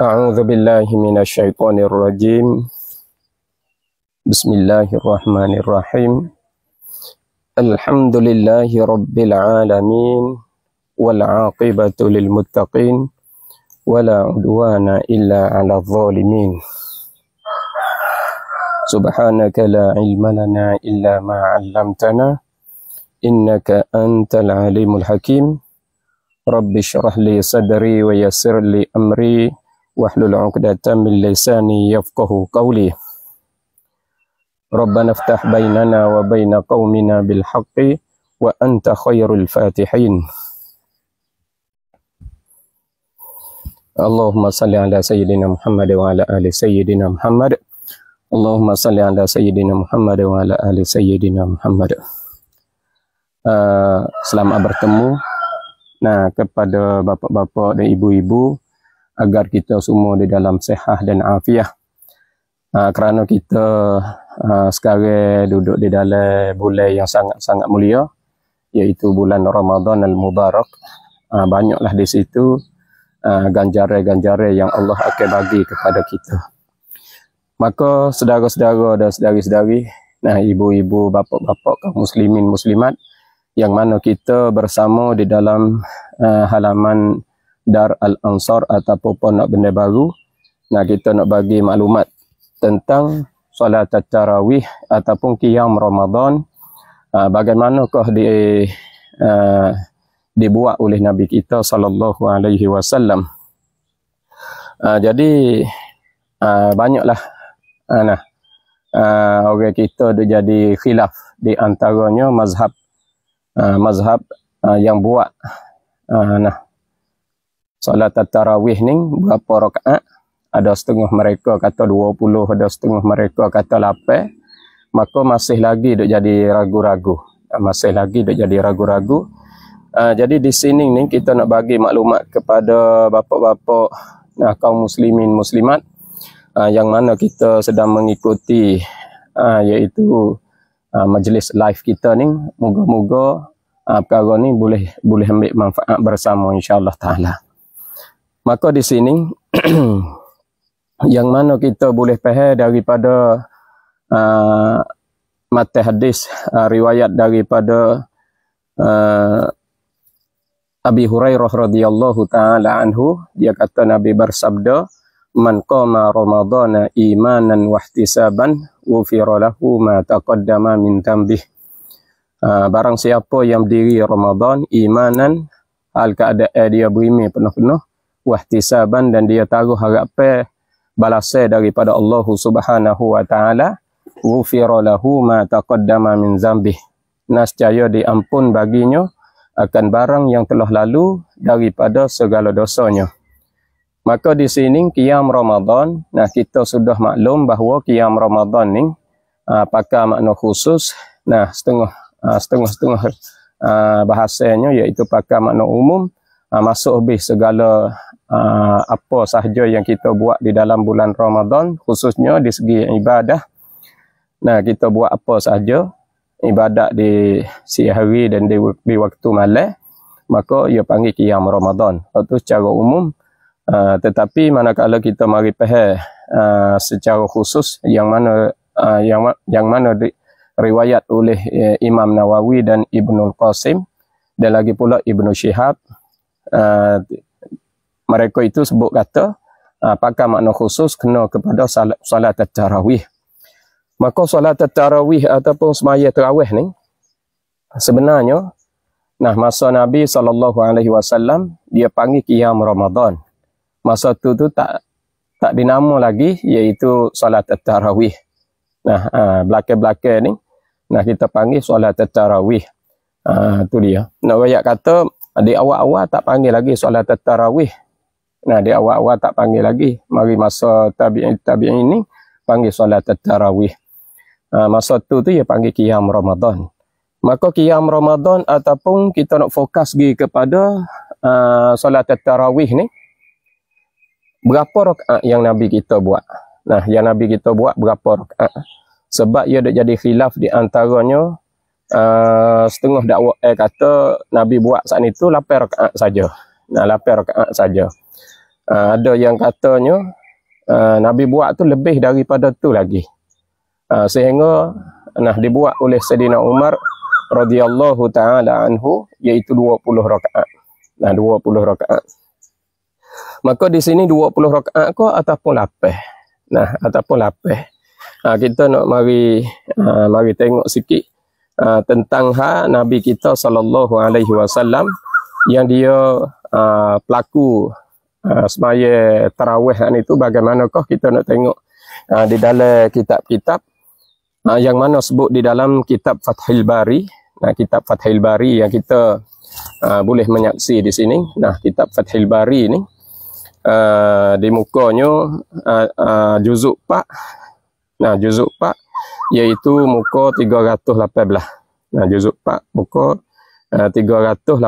أعوذ بالله من الشيطان الرجيم بسم الله الرحمن الرحيم الحمد لله رب العالمين والعاقبة للمتقين ولا عدوان إلا على الظالمين سبحانك لا علم لنا إلا ما علمتنا إنك أنت العليم الحكيم رب اشرح لي صدري ويسر لي أمري واحلل عقدة من لساني يفقه قولي ربنا افتح بيننا وبين قومنا بالحق وأنت خير الفاتحين اللهم صل على سيدنا محمد وعلى آل سيدنا محمد اللهم صل على سيدنا محمد وعلى آل سيدنا محمد uh, selamat bertemu nah kepada bapak-bapak dan ibu-ibu agar kita semua di dalam sehat dan afiah. Ha, kerana kita ha, sekarang duduk di dalam bulan yang sangat-sangat mulia iaitu bulan Ramadan al-Mubarak. Ha, banyaklah di situ ganjaran-ganjaran yang Allah akan bagi kepada kita. Maka saudara-saudara dan saudari-saudari, nah ibu-ibu, bapa-bapa kaum muslimin muslimat yang mana kita bersama di dalam uh, halaman Dar Al-Ansar ataupun nak benda baru. Nah kita nak bagi maklumat tentang solat tarawih ataupun qiyam Ramadan. Uh, bagaimanakah di uh, dibuat oleh Nabi kita sallallahu alaihi wasallam. Ah, jadi uh, banyaklah uh, nah uh, orang kita dia jadi khilaf di antaranya mazhab uh, mazhab uh, yang buat uh, nah solat tarawih ni berapa rakaat ada setengah mereka kata 20 ada setengah mereka kata 8 maka masih lagi dok jadi ragu-ragu masih lagi dok jadi ragu-ragu uh, jadi di sini ni kita nak bagi maklumat kepada bapak-bapak nah kaum muslimin muslimat uh, yang mana kita sedang mengikuti uh, iaitu uh, majlis live kita ni moga-moga uh, perkara ni boleh boleh ambil manfaat bersama insyaallah taala Maka di sini yang mana kita boleh faham daripada uh, mata hadis uh, riwayat daripada uh, Abi Hurairah radhiyallahu taala anhu dia kata Nabi bersabda man koma ramadhana imanan wa ihtisaban ghufira lahu ma taqaddama min tambih uh, barang siapa yang berdiri Ramadhan imanan al keadaan dia berimi penuh-penuh wahtisaban dan dia taruh harapan balasan daripada Allah Subhanahu wa taala ghufira lahu ma taqaddama min zambih nascaya diampun baginya akan barang yang telah lalu daripada segala dosanya maka di sini kiam Ramadan nah kita sudah maklum bahawa kiam Ramadan ni uh, ah, pakai makna khusus nah setengah uh, setengah setengah uh, ah, bahasanya iaitu pakai makna umum uh, masuk lebih segala Ah, apa sahaja yang kita buat di dalam bulan Ramadan khususnya di segi ibadah. Nah, kita buat apa sahaja ibadat di siang hari dan di, di waktu malam maka ia panggil kiam Ramadan. Itu secara umum Uh, tetapi manakala kita mari peh ah, uh, secara khusus yang mana uh, yang yang mana di, riwayat oleh uh, Imam Nawawi dan Ibnul Qasim dan lagi pula Ibnu Syihab uh, mereka itu sebut kata uh, ah, pakai makna khusus kena kepada salat salat tarawih maka salat tarawih ataupun sembahyang tarawih ni sebenarnya nah masa nabi saw dia panggil qiyam ramadan masa tu tu tak tak dinama lagi iaitu salat tarawih nah uh, belakang-belakang ni nah kita panggil salat tarawih ah uh, tu dia nak no, ayat kata di awal-awal tak panggil lagi solat tarawih Nah, dia awal-awal tak panggil lagi. Mari masa tabi'in tabi ini panggil solat tarawih. Ha, ah, masa tu tu dia ya panggil kiam Ramadan. Maka kiam Ramadan ataupun kita nak fokus pergi kepada uh, solat tarawih ni berapa rakaat yang nabi kita buat. Nah, yang nabi kita buat berapa rakaat? Sebab ia dah jadi khilaf di antaranya uh, setengah dakwah eh, kata nabi buat saat itu lapar rakaat saja. Nah, lapar rakaat saja uh, ada yang katanya uh, Nabi buat tu lebih daripada tu lagi. Uh, sehingga nah dibuat oleh Saidina Umar radhiyallahu taala anhu iaitu 20 rakaat. Nah 20 rakaat. Maka di sini 20 rakaat ko ataupun lapeh. Nah ataupun lapeh. Uh, kita nak mari uh, mari tengok sikit uh, tentang ha Nabi kita sallallahu alaihi wasallam yang dia uh, pelaku Ah, semaya tarawih ni itu bagaimanakah kita nak tengok uh, di dalam kitab-kitab uh, yang mana sebut di dalam kitab Fathil Bari nah kitab Fathil Bari yang kita uh, boleh menyaksi di sini nah kitab Fathil Bari ni uh, di mukanya uh, uh, juzuk pak nah juzuk 4 iaitu muka 318 nah juzuk 4 muka uh, 318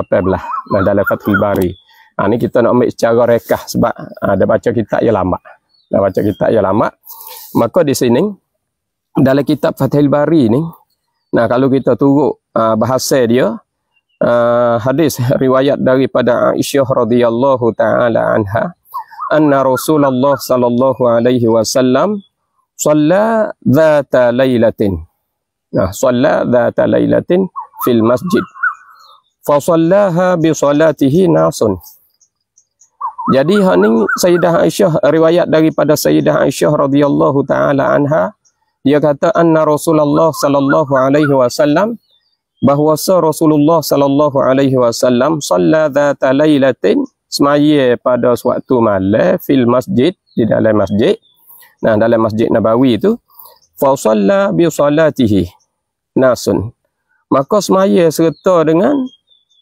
nah dalam Fathil Bari Ha, ni kita nak ambil secara rekah sebab ha, dah baca kitab yang lama. Dah baca kitab yang lama. Maka di sini, dalam kitab Fathil Bari ni, nah kalau kita turut ha, bahasa dia, ha, hadis riwayat daripada Aisyah radhiyallahu ta'ala anha, anna Rasulullah sallallahu alaihi wasallam salla dhata lailatin. Nah, salla dhata lailatin fil masjid. Fasallaha bi nasun. Jadi hak ni Sayyidah Aisyah riwayat daripada Sayyidah Aisyah radhiyallahu taala anha dia kata anna Rasulullah sallallahu alaihi wasallam bahawa Rasulullah sallallahu alaihi wasallam sallada talailatin semaya pada suatu malam fil masjid di dalam masjid nah dalam masjid Nabawi itu fa salla bi salatihi nasun maka semaya serta dengan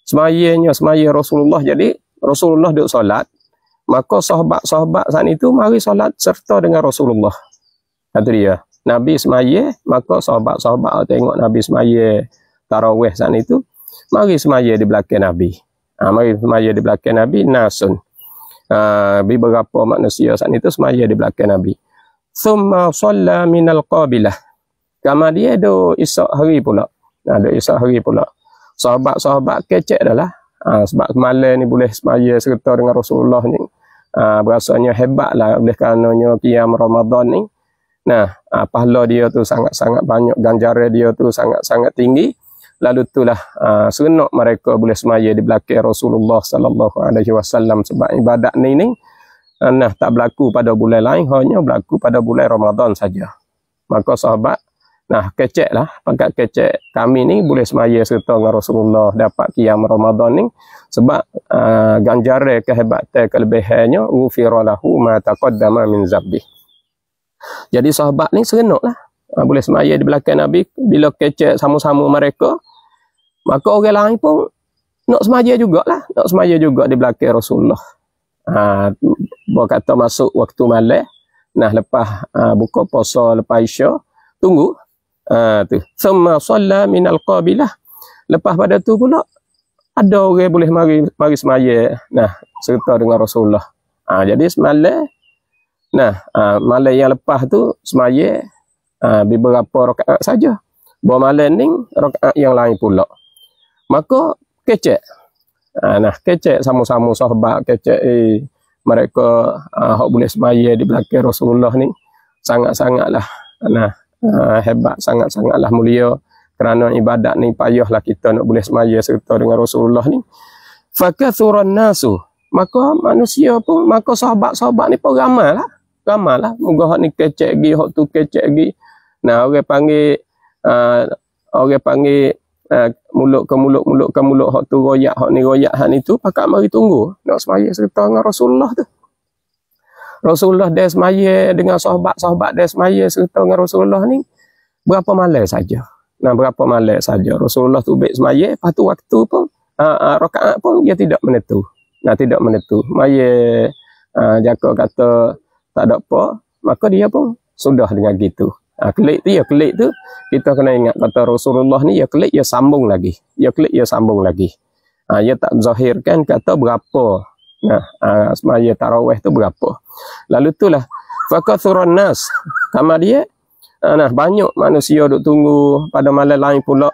semayanya semaya Rasulullah jadi Rasulullah duk solat maka sahabat-sahabat saat itu mari solat serta dengan Rasulullah. Kata dia, Nabi semaya, maka sahabat-sahabat tengok Nabi semaya tarawih saat itu, mari semaya di belakang Nabi. Ha, mari semaya di belakang Nabi, nasun. Ha, beberapa manusia saat itu semaya di belakang Nabi. Thumma salla minal qabilah. Kama dia ada isak hari pula. Ha, ada ha, isak hari pula. Sahabat-sahabat kecek adalah, ha, sebab malam ni boleh semaya serta dengan Rasulullah ni aa, ah, berasanya hebatlah oleh kerana qiyam Ramadan ni. Nah, aa, ah, pahala dia tu sangat-sangat banyak, ganjaran dia tu sangat-sangat tinggi. Lalu itulah aa, ah, senok mereka boleh semaya di belakang Rasulullah sallallahu alaihi wasallam sebab ibadat ni ni. Nah, tak berlaku pada bulan lain, hanya berlaku pada bulan Ramadan saja. Maka sahabat Nah, kecek lah. Pangkat kecek kami ni boleh semaya serta dengan Rasulullah dapat kiam Ramadan ni. Sebab uh, ah, ganjara kehebatan kelebihannya, ufira lahu ma taqaddama min zabbih. Jadi sahabat ni serenok lah. Uh, boleh semaya di belakang Nabi. Bila kecek sama-sama mereka, maka orang lain pun nak semaya jugalah. Nak semaya juga di belakang Rasulullah. Ha, uh, kata masuk waktu malam. Nah, lepas uh, buka puasa, lepas isya, tunggu Ha, tu. Summa salla min al-qabilah. Lepas pada tu pula ada orang boleh mari mari semayat. Nah, serta dengan Rasulullah. Ha, jadi semalam nah, ha, malam yang lepas tu semayat ha, beberapa rakaat saja. Bawa malam ni rakaat yang lain pula. Maka kecek. Ha, nah, kecek sama-sama sahabat kecek eh, mereka ha, boleh semayat di belakang Rasulullah ni sangat-sangatlah. Nah, uh, hebat sangat-sangatlah mulia kerana ibadat ni payahlah kita nak boleh semaya serta dengan Rasulullah ni. Fakathuran nasu. Maka manusia pun, maka sahabat-sahabat ni pun ramai lah. Ramai lah. Moga hak ni kecek lagi, hak tu kecek lagi. Nah, orang panggil, uh, orang panggil uh, ah, mulut ke mulut, mulut ke mulut, hak tu royak, hak ni royak, hak ni tu. Pakat mari tunggu. Nak semaya serta dengan Rasulullah tu. Rasulullah dia semaya dengan sahabat-sahabat dia semaya serta dengan Rasulullah ni berapa malam saja. Nah berapa malam saja Rasulullah tu baik semaya lepas tu waktu pun uh, uh, rakaat pun dia tidak menentu. Nah tidak menentu. Maya uh, jaka kata tak ada apa maka dia pun sudah dengan gitu. Ha, klik tu ya klik tu kita kena ingat kata Rasulullah ni ya klik ya sambung lagi. Ya klik ya sambung lagi. Ha, ya tak zahirkan kata berapa Nah, ah, semaya tarawih tu berapa. Lalu tu lah fakat faqathurun nas. Kama dia ah, nah banyak manusia duk tunggu pada malam lain pula.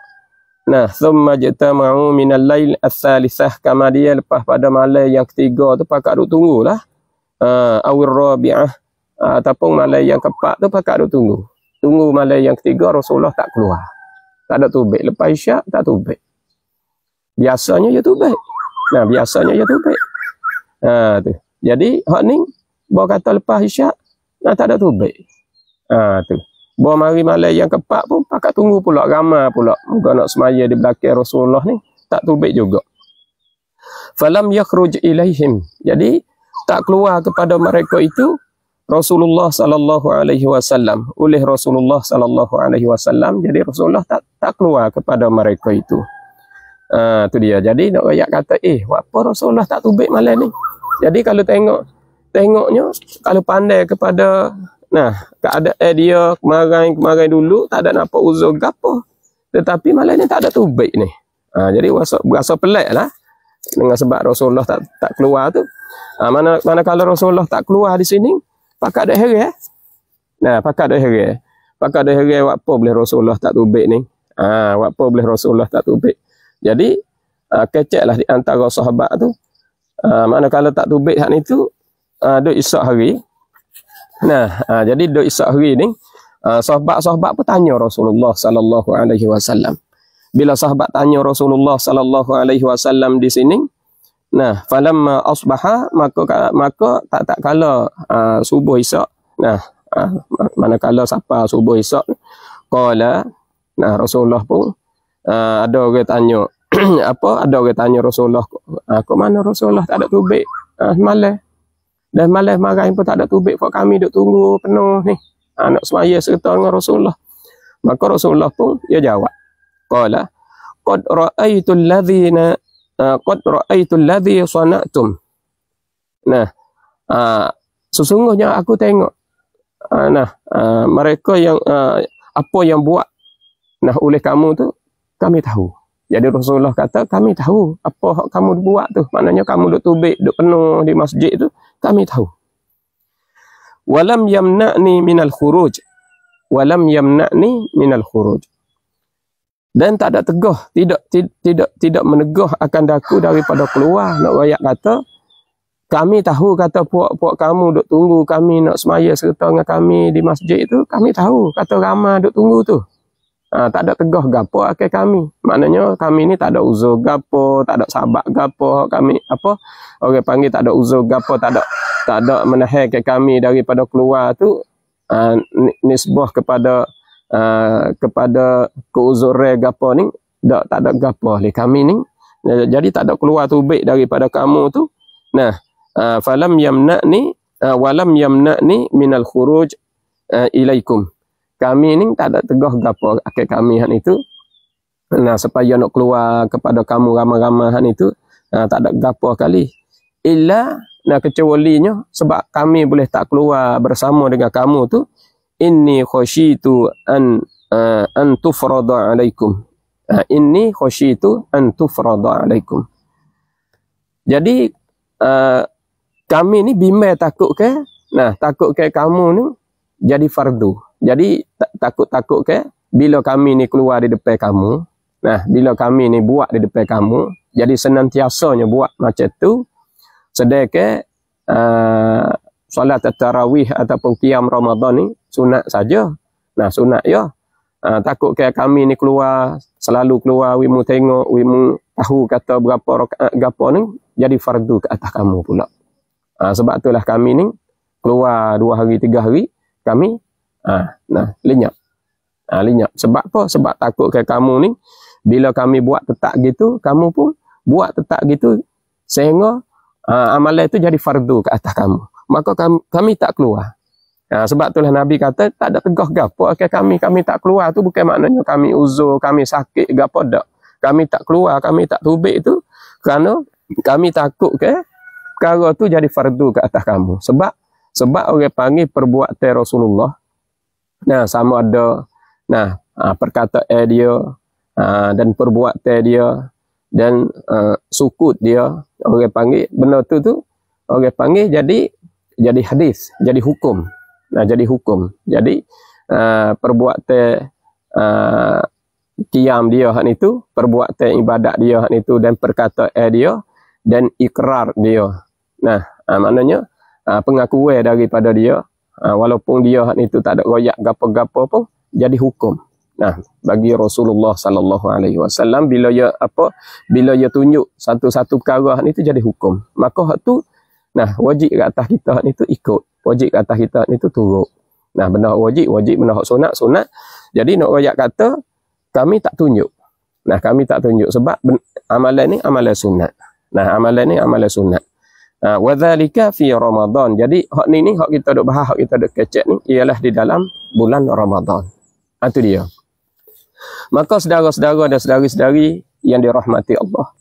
Nah, thumma jatama'u min al-lail al-thalithah kama dia lepas pada malam yang ketiga tu pakak duk tunggulah. Ah, awir rabi'ah ah, ataupun malam yang keempat tu pakak duk tunggu. Tunggu malam yang ketiga Rasulullah tak keluar. Tak ada tubik. Lepas isyak, tak tubik. Biasanya dia tubik. Nah, biasanya dia tubik. Ha, tu. Jadi, hak ni, bawa kata lepas isyak, nah, tak ada tubik. Ha, tu. Bawa mari malam yang keempat pun, pakat tunggu pula, ramai pula. Muka nak semaya di belakang Rasulullah ni, tak tubik juga. Falam yakhruj ilaihim. Jadi, tak keluar kepada mereka itu, Rasulullah sallallahu alaihi wasallam oleh Rasulullah sallallahu alaihi wasallam jadi Rasulullah tak tak keluar kepada mereka itu. Ah uh, tu dia. Jadi nak ayat kata eh apa Rasulullah tak tubik malam ni? Jadi kalau tengok tengoknya kalau pandai kepada nah keadaan eh, dia kemarin-kemarin dulu tak ada nampak uzur gapo. Tetapi malah ni tak ada tubik ni. Ha, jadi rasa rasa peliklah dengan sebab Rasulullah tak tak keluar tu. Ha, mana mana kalau Rasulullah tak keluar di sini pakak ada hari eh. Nah, pakak ada hari. Eh. Pakak ada hari apa boleh Rasulullah tak tubik ni? Ah, ha, apa boleh Rasulullah tak tubik? Jadi Uh, keceklah di antara sahabat tu Uh, ah, mana kalau tak tubik hak ni tu uh, duk isak hari. Nah, uh, jadi duk isak hari ni uh, sahabat-sahabat pun tanya Rasulullah sallallahu alaihi wasallam. Bila sahabat tanya Rasulullah sallallahu alaihi wasallam di sini, nah, falamma asbaha maka maka tak tak kala uh, subuh isak. Nah, uh, mana kala siapa subuh isak qala nah Rasulullah pun uh, ada orang tanya apa ada orang tanya Rasulullah ah kok mana Rasulullah tak ada tubik ah malas dan malas marah pun tak ada tubik kok kami duk tunggu penuh ni Anak ah, nak semaya serta dengan Rasulullah maka Rasulullah pun dia jawab qala qad raaitu alladhina ah, qad raaitu alladhi sanatum nah ah sesungguhnya aku tengok ah, nah ah, mereka yang ah, apa yang buat nah oleh kamu tu kami tahu jadi Rasulullah kata, kami tahu apa yang kamu buat tu. Maknanya kamu duduk tubik, duduk penuh di masjid tu. Kami tahu. Walam yamna'ni minal khuruj. Walam yamna'ni minal khuruj. Dan tak ada tegah, tidak tidak tidak menegah akan daku daripada keluar. Nak rakyat kata, kami tahu kata puak-puak kamu duduk tunggu kami nak semaya serta dengan kami di masjid itu. Kami tahu kata ramah duduk tunggu tu. Ha, tak ada tegah gapo ke kami. Maknanya kami ni tak ada uzur gapo, tak ada sabak gapo kami apa orang okay, panggil tak ada uzur gapo, tak ada tak ada menahan ke kami daripada keluar tu ha, nisbah kepada ha, kepada keuzuran gapo ni tak tak ada gapo le kami ni. Jadi tak ada keluar tu baik daripada kamu tu. Nah, ha, falam yamna ni ha, walam yamna ni minal khuruj ha, ilaikum kami ni tak ada tegah gapo akal kami han itu nah supaya nak keluar kepada kamu ramai-ramai han itu nah tak ada gapo kali illa nah kecualinya sebab kami boleh tak keluar bersama dengan kamu tu inni khashitu an uh, an tufrada alaikum uh, inni khashitu an tufrada alaikum jadi uh, kami ni bimbang takut ke nah takut ke kamu ni jadi fardu jadi takut-takut ke bila kami ni keluar di depan kamu, nah bila kami ni buat di depan kamu, jadi senantiasanya buat macam tu. Sedekah uh, solat tarawih ataupun qiam Ramadan ni sunat saja. Nah sunat ya. Uh, takut ke kami ni keluar selalu keluar wimu tengok wimu tahu kata berapa rakaat eh, gapo ni jadi fardu ke atas kamu pula. Uh, sebab itulah kami ni keluar dua hari tiga hari kami Ha, nah, lenyap. Ha, lenyap. Sebab apa? Sebab takut ke kamu ni, bila kami buat tetap gitu, kamu pun buat tetap gitu, sehingga ha, amalan itu jadi fardu ke atas kamu. Maka kami, kami tak keluar. Ha, sebab itulah Nabi kata, tak ada tegah gapa ke kami, kami tak keluar tu bukan maknanya kami uzur, kami sakit gapa tak. Kami tak keluar, kami tak tubik tu kerana kami takut ke perkara tu jadi fardu ke atas kamu. Sebab sebab orang panggil perbuatan Rasulullah Nah, sama ada nah ah, perkataan ah, dia dan perbuatan ah, dia dan sukut dia orang panggil benda tu tu orang panggil jadi jadi hadis, jadi hukum. Nah, jadi hukum. Jadi perbuatan kiam dia hak itu, perbuatan ibadat dia hak itu dan perkataan dia dan ikrar dia. Nah, maknanya pengakuan daripada dia Ah, walaupun dia hak itu tak ada royak gapo-gapo pun jadi hukum. Nah, bagi Rasulullah sallallahu alaihi wasallam bila dia apa bila dia tunjuk satu-satu perkara hak itu jadi hukum. Maka hak tu nah wajib kat atas kita hak itu ikut. Wajib kat atas kita hak itu turut. Nah, benda wajib, wajib benda hak sunat, sunat. Jadi nak royak kata kami tak tunjuk. Nah, kami tak tunjuk sebab amalan ni amalan sunat. Nah, amalan ni amalan sunat. Ah, wadzalika fi ramadan jadi hak ni ni hak kita dok bahas hak kita dok kecek ni ialah di dalam bulan ramadan itu ah, dia maka saudara-saudara dan saudari-saudari yang dirahmati Allah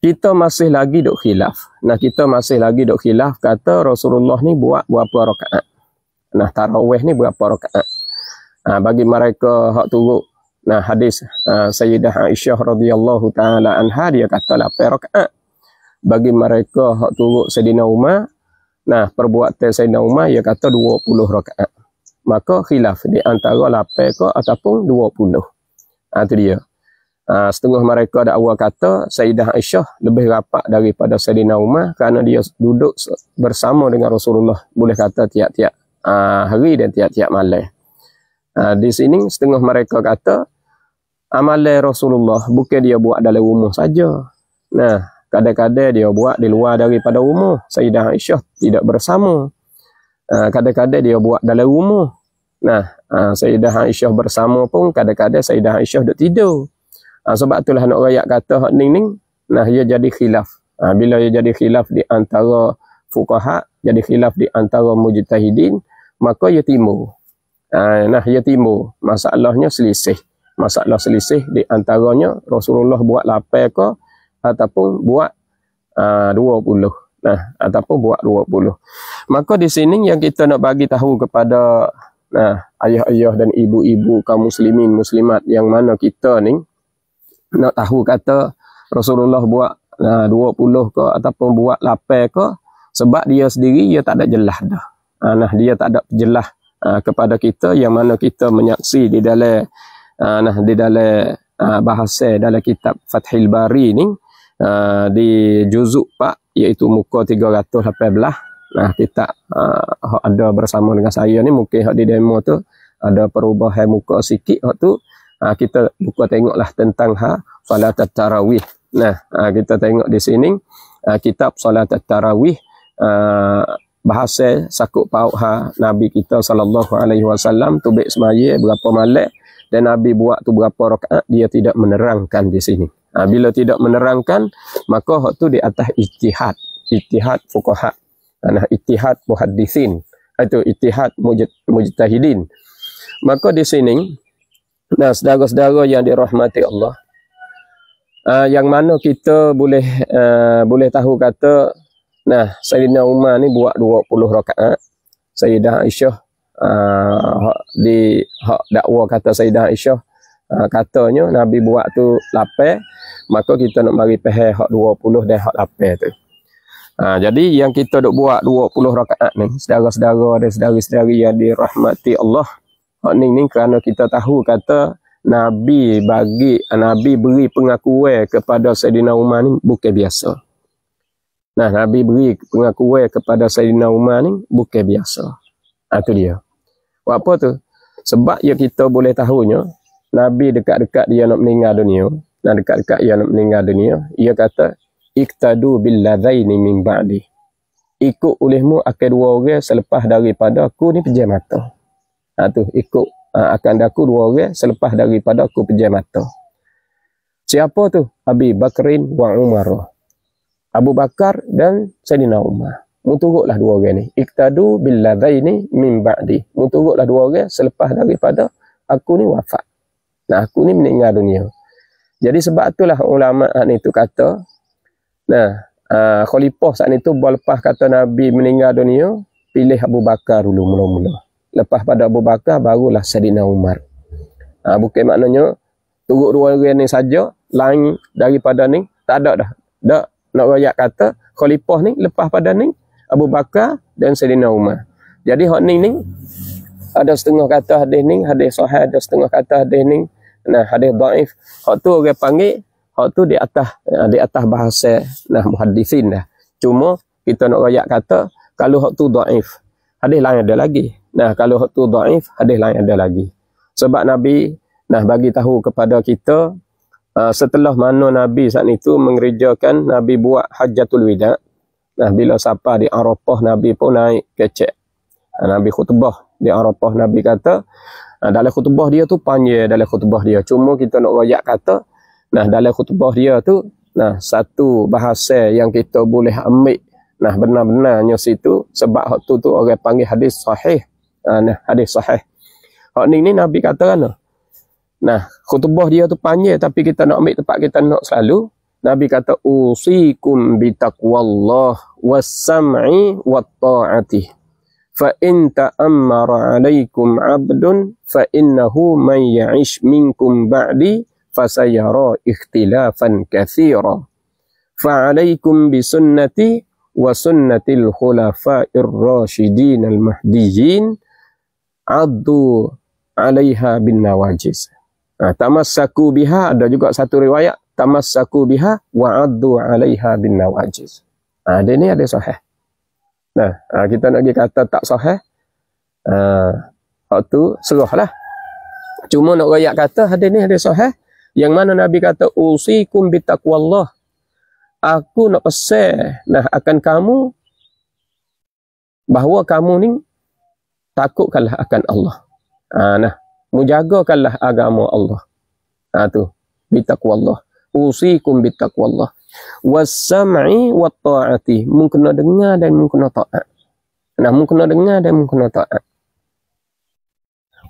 kita masih lagi dok khilaf nah kita masih lagi dok khilaf kata Rasulullah ni buat berapa rakaat nah tarawih ni berapa rakaat ha, bagi mereka hak turut nah hadis uh, Sayyidah Aisyah radhiyallahu taala anha dia kata 8 rakaat bagi mereka hak turut Saidina Umar. Nah, perbuatan Saidina Umar ia kata 20 rakaat. Maka khilaf di antara 8 ke ataupun 20. Ha, ah, itu dia. Ha, setengah mereka ada awal kata Sayyidah Aisyah lebih rapat daripada Sayyidina Umar kerana dia duduk bersama dengan Rasulullah boleh kata tiap-tiap uh, hari dan tiap-tiap malam. Ha, di sini setengah mereka kata amalan Rasulullah bukan dia buat dalam rumah saja. Nah, kadang-kadang dia buat di luar daripada rumah Sayyidah Aisyah tidak bersama ah, kadang-kadang dia buat dalam rumah nah ah, Sayyidah Aisyah bersama pun kadang-kadang Sayyidah Aisyah duduk tidur ah, sebab itulah nak rakyat kata ni ni nah ia jadi khilaf bila ia jadi khilaf di antara fuqaha jadi khilaf di antara mujtahidin maka ia timur nah ia timur masalahnya selisih masalah selisih di antaranya Rasulullah buat lapar ke ataupun buat uh, dua puluh. Nah, ataupun buat dua puluh. Maka di sini yang kita nak bagi tahu kepada nah, ayah-ayah dan ibu-ibu kaum muslimin, muslimat yang mana kita ni nak tahu kata Rasulullah buat dua puluh ke ataupun buat lapar ke sebab dia sendiri dia tak ada jelas dah. Ah, nah, dia tak ada jelas uh, ah, kepada kita yang mana kita menyaksi di dalam ah, nah di dalam bahasa dalam kitab Fathil Bari ni Ah, di juzuk pak iaitu muka 318 nah kita uh, ada bersama dengan saya ni mungkin hak di demo tu ada perubahan muka sikit hak tu uh, kita buka tengoklah tentang ha salat tarawih nah uh, kita tengok di sini uh, kitab salat tarawih uh, bahasa sakut pau ha nabi kita sallallahu alaihi wasallam tubik semaya berapa malam dan nabi buat tu berapa rakaat dia tidak menerangkan di sini Ha, bila tidak menerangkan, maka hak tu di atas ijtihad. Ijtihad fukaha. Anak ha, ijtihad muhaddisin. Itu ijtihad mujtahidin. Maka di sini, nah saudara-saudara yang dirahmati Allah, uh, yang mana kita boleh uh, boleh tahu kata, nah Sayyidina Umar ni buat 20 rakaat. Sayyidah Aisyah uh, di hak dakwa kata Sayyidah Aisyah Ah, katanya Nabi buat tu lapar, maka kita nak mari pahal hak 20 dan hak lapar tu. Ha, jadi yang kita duk buat dua puluh rakaat ni, saudara-saudara dan saudari-saudari yang dirahmati Allah, hak ni ni kerana kita tahu kata Nabi bagi ah, Nabi beri pengakuan kepada Saidina Umar ni bukan biasa. Nah, Nabi beri pengakuan kepada Saidina Umar ni bukan biasa. Ha, tu dia. Apa tu? Sebab yang kita boleh tahunya, Nabi dekat-dekat dia nak meninggal dunia dan dekat-dekat dia nak meninggal dunia ia kata iktadu bil ladaini min ba'di ikut olehmu akan dua orang selepas daripada aku ni pejam mata ha tu ikut ha, akan daku dua orang selepas daripada aku pejam mata siapa tu Abi Bakrin wa Umar Abu Bakar dan Sayyidina Umar Muturutlah dua orang ni. Iktadu bil ladaini min ba'di. Muturutlah dua orang selepas daripada aku ni wafat. Nah, aku ni meninggal dunia. Jadi sebab itulah ulama hak itu kata, nah, uh, khalifah saat itu berlepas kata Nabi meninggal dunia, pilih Abu Bakar dulu mula-mula. Lepas pada Abu Bakar, barulah Sayyidina Umar. Uh, ah, bukan maknanya, turut dua orang ni saja, lain daripada ni, tak ada dah. Tak, nak rakyat kata, khalifah ni lepas pada ni, Abu Bakar dan Sayyidina Umar. Jadi, hak ni ni, ada setengah kata hadis ni, hadis sahih ada setengah kata hadis ni. Nah, hadis daif. Hak tu orang panggil, hak tu di atas eh, di atas bahasa nah muhaddisin dah. Cuma kita nak royak kata kalau hak tu daif, hadis lain ada lagi. Nah, kalau hak tu daif, hadis lain ada lagi. Sebab Nabi nah bagi tahu kepada kita uh, setelah mana Nabi saat itu mengerjakan Nabi buat hajatul wida. Nah, bila sapa di Arafah Nabi pun naik kecek. Ah, Nabi khutbah di Arafah Nabi kata uh, dalam khutbah dia tu panjang dalam khutbah dia cuma kita nak royak kata nah dalam khutbah dia tu nah satu bahasa yang kita boleh ambil nah benar-benarnya situ sebab hak tu tu orang panggil hadis sahih uh, nah hadis sahih hak ni ni Nabi kata kan nah khutbah dia tu panjang tapi kita nak ambil tempat kita nak selalu Nabi kata usikum bitaqwallah wassam'i wattaati فإن تأمر عليكم عبد فإنه من يعيش منكم بعدي فسيرى اختلافا كثيرا فعليكم بسنتي وسنة الخلفاء الراشدين المهديين عضوا عليها بالنواجس تمسكوا بها ada juga satu riwayat tamassaku biha wa'addu 'alaiha bin nawajiz. Ah ha, dia ni ada sahih. Nah, ah, kita nak pergi kata tak sahih. Ah, uh, tu serahlah. Cuma nak royak kata hadis ni ada sahih. Yang mana Nabi kata usikum bitaqwallah. Aku nak pesan nah akan kamu bahawa kamu ni takutkanlah akan Allah. Ah uh, nah, mujagakanlah agama Allah. Ah uh, tu bitaqwallah. Usikum bitaqwallah wasam'i watta'ati mung kena dengar dan mung kena taat nah mung kena dengar dan mung kena taat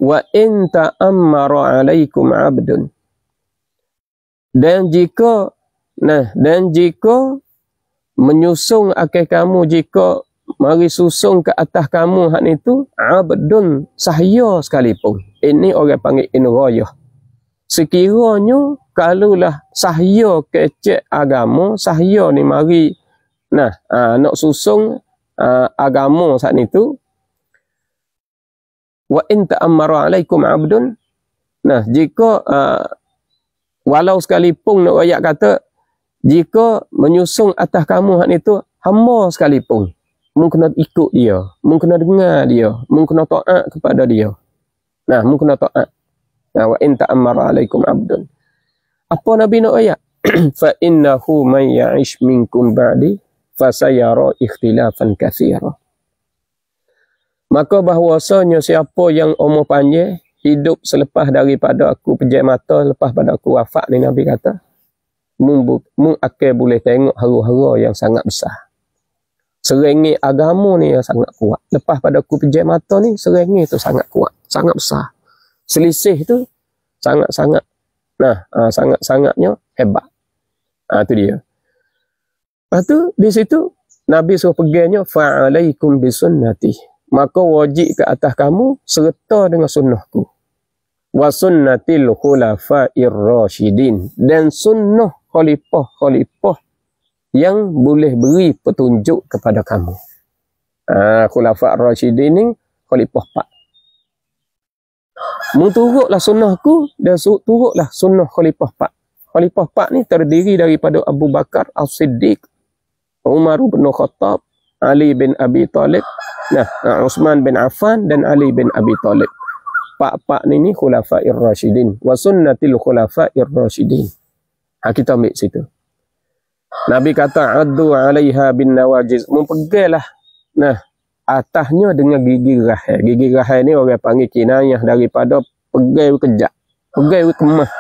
wa in ta'ammara 'alaikum 'abdun dan jika nah dan jika menyusung akan kamu jika mari susung ke atas kamu hak itu abdun sahya sekalipun ini orang panggil inroyah sekiranya kalulah sahya kecek agama sahya ni mari nah uh, nak susung uh, agama saat itu wa in ta'ammara alaikum abdun nah jika uh, walau sekalipun nak ayat kata jika menyusung atas kamu saat ni tu hamba sekalipun mungkin nak ikut dia mungkin nak dengar dia mung kena taat kepada dia nah mungkin nak taat Ya, wa in ta'ammara alaikum abdun apa nabi nak ayat fa innahu man ya'ish minkum ba'di fa sayara ikhtilafan kathira maka bahwasanya siapa yang umur panjang hidup selepas daripada aku pejai mata lepas pada aku wafat ni nabi kata mung mung akan boleh tengok haru-haru yang sangat besar serengi agama ni yang sangat kuat lepas pada aku pejai mata ni serengi tu sangat kuat sangat besar selisih itu sangat-sangat nah ah, sangat-sangatnya hebat. Ah tu dia. Lepas tu di situ Nabi suruh pegangnya fa'alaikum bi sunnati. Maka wajib ke atas kamu serta dengan sunnahku. Wa sunnatil khulafa'ir rasyidin dan sunnah khalifah-khalifah yang boleh beri petunjuk kepada kamu. Ah uh, khulafa'ir rasyidin ni khalifah pak. Menturuklah sunnah ku dan turuklah sunnah Khalifah Pak. Khalifah Pak ni terdiri daripada Abu Bakar Al-Siddiq, Umar bin Khattab, Ali bin Abi Talib, nah, Uthman bin Affan dan Ali bin Abi Talib. Pak-pak ni ni Khulafa'ir Rashidin. Wa sunnatil Khulafa'ir Rashidin. Ha, kita ambil situ. Nabi kata, Addu alaiha bin nawajiz. Mempegailah. Nah, atasnya dengan gigi rahai. Gigi rahai ni orang panggil kinayah daripada pegai kejap. Pegai kemah.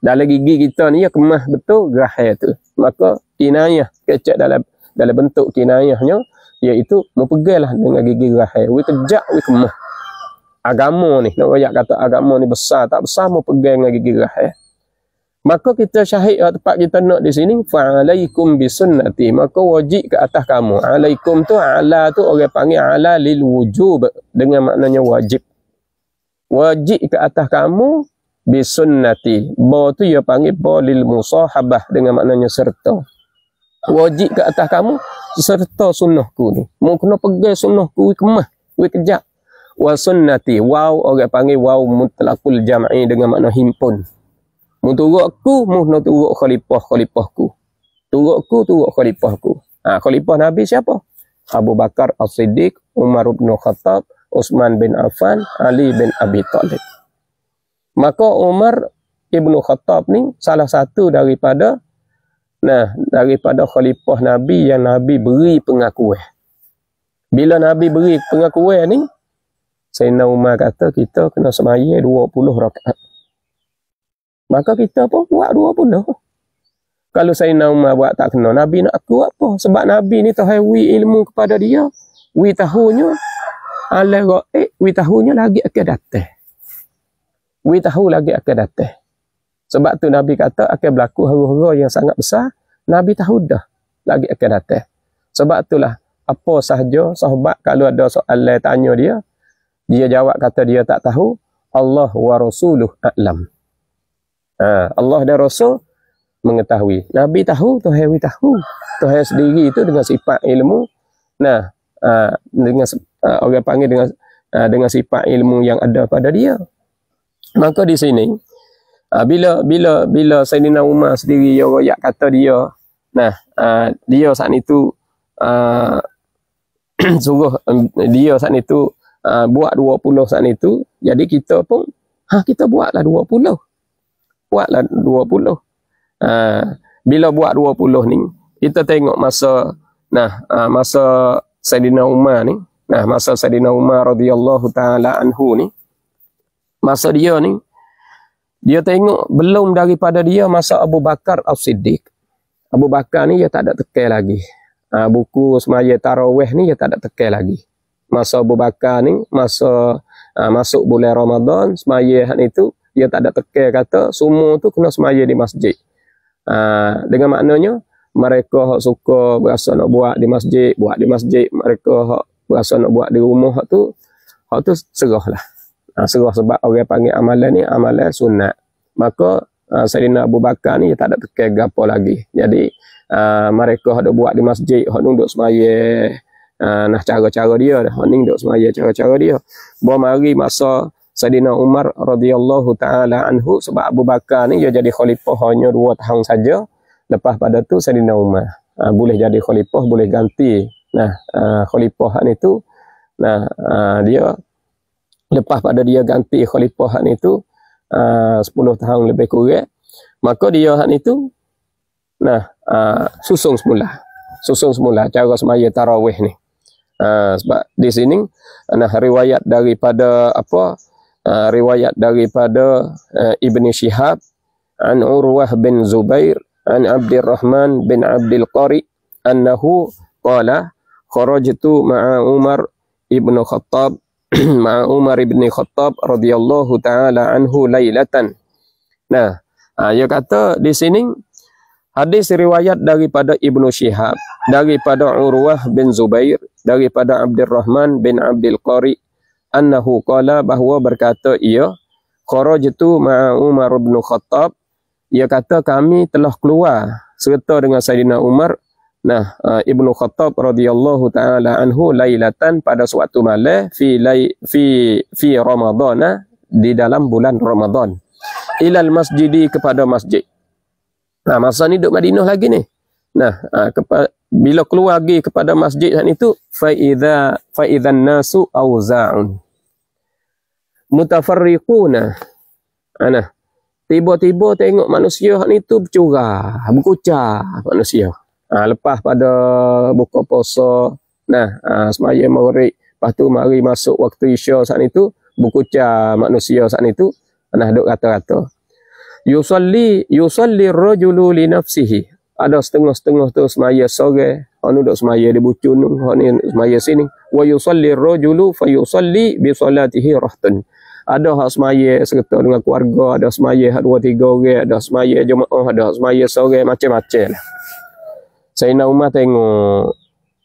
Dalam gigi kita ni ya kemah betul rahai tu. Maka kinayah kecek dalam dalam bentuk kinayahnya iaitu mempegailah dengan gigi rahai. Wi kejap wi kemah. Agama ni, nak kata agama ni besar tak besar mempegai dengan gigi rahai. Maka kita syahid kat tempat kita nak di sini fa alaikum bi maka wajib ke atas kamu alaikum tu ala tu orang panggil ala lil wujub dengan maknanya wajib wajib ke atas kamu bi sunnati ba tu dia panggil ba lil musahabah dengan maknanya serta wajib ke atas kamu serta sunnahku ni mu kena pegang sunnahku wi kemah wi kejak wa sunnati wau orang panggil wau mutlaqul jam'i dengan makna himpun Mu turuk aku, mu nak turuk khalifah khalifahku. Turuk aku, turuk khalifahku. Ha, khalifah Nabi siapa? Abu Bakar al siddiq Umar bin Khattab, Osman bin Affan, Ali bin Abi Talib. Maka Umar Ibn Khattab ni salah satu daripada nah daripada khalifah Nabi yang Nabi beri pengakuan. Bila Nabi beri pengakuan ni, Sayyidina Umar kata kita kena semaya 20 rakaat. Maka kita pun buat dua pun dah. Kalau Sayyidina Umar buat tak kena, Nabi nak aku apa? Sebab Nabi ni tahu wi ilmu kepada dia. Wi tahunya, ala ra'ik, eh, wi tahunya lagi akan datang. Wi tahu lagi akan datang. Sebab tu Nabi kata akan berlaku hara-hara yang sangat besar. Nabi tahu dah lagi akan datang. Sebab lah apa sahaja sahabat kalau ada soalan tanya dia, dia jawab kata dia tak tahu. Allah wa rasuluh a'lam. Ha, Allah dan Rasul mengetahui. Nabi tahu, Tuhan tahu. Tuhan sendiri itu dengan sifat ilmu. Nah, ha, dengan ha, orang panggil dengan ha, dengan sifat ilmu yang ada pada dia. Maka di sini ha, bila bila bila Sayyidina Umar sendiri ya royak kata dia, nah, ha, dia saat itu ha, suruh dia saat itu uh, buat 20 saat itu jadi kita pun ha kita buatlah 20 buatlah dua puluh. Ha, bila buat dua puluh ni, kita tengok masa nah ha, masa Saidina Umar ni, nah masa Saidina Umar radhiyallahu taala anhu ni masa dia ni dia tengok belum daripada dia masa Abu Bakar As-Siddiq. Abu Bakar ni dia tak ada tekel lagi. Ha, buku semaya tarawih ni dia tak ada tekel lagi. Masa Abu Bakar ni masa ha, masuk bulan Ramadan semaya hak itu dia tak ada tekel kata semua tu kena semaya di masjid. Ha, dengan maknanya mereka hak suka berasa nak buat di masjid, buat di masjid, mereka hak berasa nak buat di rumah hak tu, hak tu serahlah. Ha, serah sebab orang panggil amalan ni amalan sunat. Maka ha, ah, Sayyidina Abu Bakar ni tak ada tekel gapo lagi. Jadi ha, mereka hak buat di masjid, hak duduk semaya Uh, nah cara-cara dia dah. Hak ni duk semaya cara-cara dia. Bawa mari masa Sayyidina Umar radhiyallahu taala anhu sebab Abu Bakar ni dia jadi khalifah hanya dua tahun saja lepas pada tu Sayyidina Umar ha, boleh jadi khalifah boleh ganti nah ha, khalifah ni tu nah ha, dia lepas pada dia ganti khalifah ni tu ha, 10 tahun lebih kurang maka dia hak ni tu nah ha, susung semula susung semula cara semaya tarawih ni ha, sebab di sini nah riwayat daripada apa Ah, riwayat daripada uh, eh, Ibni Shihab an Urwah bin Zubair an Abdurrahman bin Abdul Qari annahu qala kharajtu ma'a Umar ibn Khattab ma'a Umar ibn Khattab radhiyallahu taala anhu lailatan nah uh, kata di sini hadis riwayat daripada Ibnu Shihab daripada Urwah bin Zubair daripada Abdurrahman bin Abdul Qari annahu qala bahawa berkata ia kharajtu ma Umar bin Khattab ia kata kami telah keluar serta dengan Sayyidina Umar nah ah, Ibnu Khattab radhiyallahu taala anhu lailatan pada suatu malam fi lay, fi fi Ramadan di dalam bulan Ramadan ilal masjidi kepada masjid nah masa ni duduk Madinah lagi ni Nah, ha, ah, kepada, bila keluar lagi kepada masjid saat itu, فَإِذَا فَإِذَا النَّاسُ أَوْزَعُنْ مُتَفَرِّقُونَ Anak, tiba-tiba tengok manusia saat itu bercurah, berkucar manusia. Ha, lepas pada buka puasa, nah, ha, semaya maghrib, lepas tu mari masuk waktu isya saat itu, berkucar manusia saat itu, anak duk kata-kata. Yusalli, yusalli rajulu li nafsihi ada setengah-setengah tu semaya sore orang ni duduk semaya di bucun orang ni semaya sini wa yusalli rajulu fa yusalli bi salatihi rahtun ada hak semaya serta dengan keluarga ada semaya hak dua tiga orang ada semaya jemaah ada semaya sore macam-macam lah saya nak rumah tengok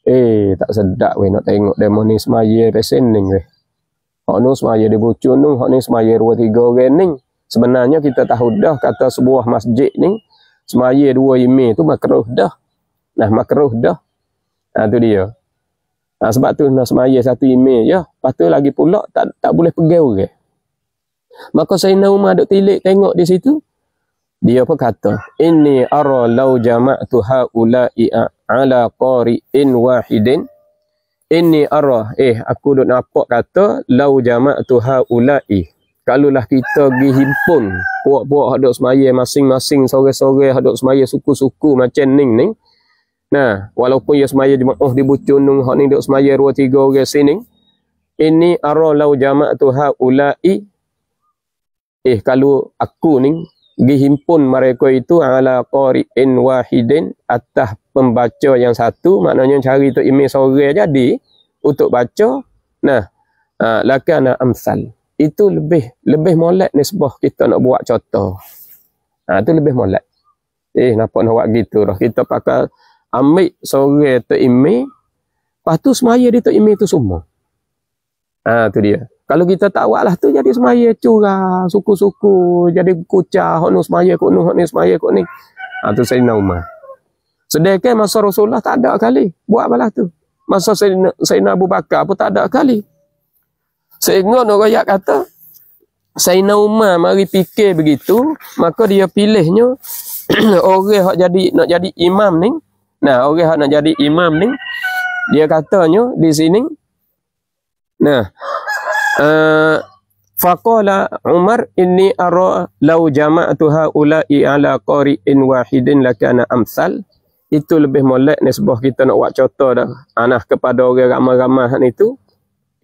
eh tak sedap we, nak tengok demo ni semaya pesen ni weh hak ni semaya di bucun ni hak ni semaya dua tiga orang ni sebenarnya kita tahu dah kata sebuah masjid ni semaya dua ime tu makruh dah. Nah makruh dah. Ha tu dia. Ha, sebab tu nak semaya satu imej ya. Lepas tu lagi pula tak tak boleh pergi orang. Maka nak Umar duk tilik tengok di situ. Dia pun kata, "Inni ara law jama'tu haula'i ala qari'in wahidin" Ini ara eh aku duk nampak kata lau law jama'tu haula'i kalaulah kita pergi himpun puak-puak hadok semaya masing-masing sore-sore hadok semaya suku-suku macam ni ni nah walaupun ya semaya jumaat oh, di bucunung hak ni dok semaya 2 3 orang sini ini ara lau jamak tu ulai. eh kalau aku ni dihimpun mereka itu ala qari'in wahidin atas pembaca yang satu maknanya cari tu imej sore jadi untuk baca nah uh, ha, lakana amsal itu lebih lebih molat nisbah kita nak buat contoh. Ha, itu lebih molek. Eh, nampak nak buat gitu lah. Kita pakai ambil sore tu imi, lepas tu semaya dia tu imi tu semua. Ha, tu dia. Kalau kita tak buat lah tu jadi semaya curah, suku-suku, jadi kucah, hok ni semaya, kok ni, hok ni semaya, kok ni. Ha, tu nak umah. Sedekah masa Rasulullah tak ada kali buat balas tu. Masa Sayyidina, Sayyidina Abu Bakar pun tak ada kali Sehingga Nurayat kata, Sayyidina Umar mari fikir begitu, maka dia pilihnya, orang yang jadi, nak jadi imam ni, nah, orang yang nak jadi imam ni, dia katanya di sini, nah, uh, Faqala Umar inni ara law jama'tuha ula'i ala in wahidin lakana amsal. Itu lebih molek nih sebab kita nak buat contoh dah. Anah kepada orang ramah-ramahan itu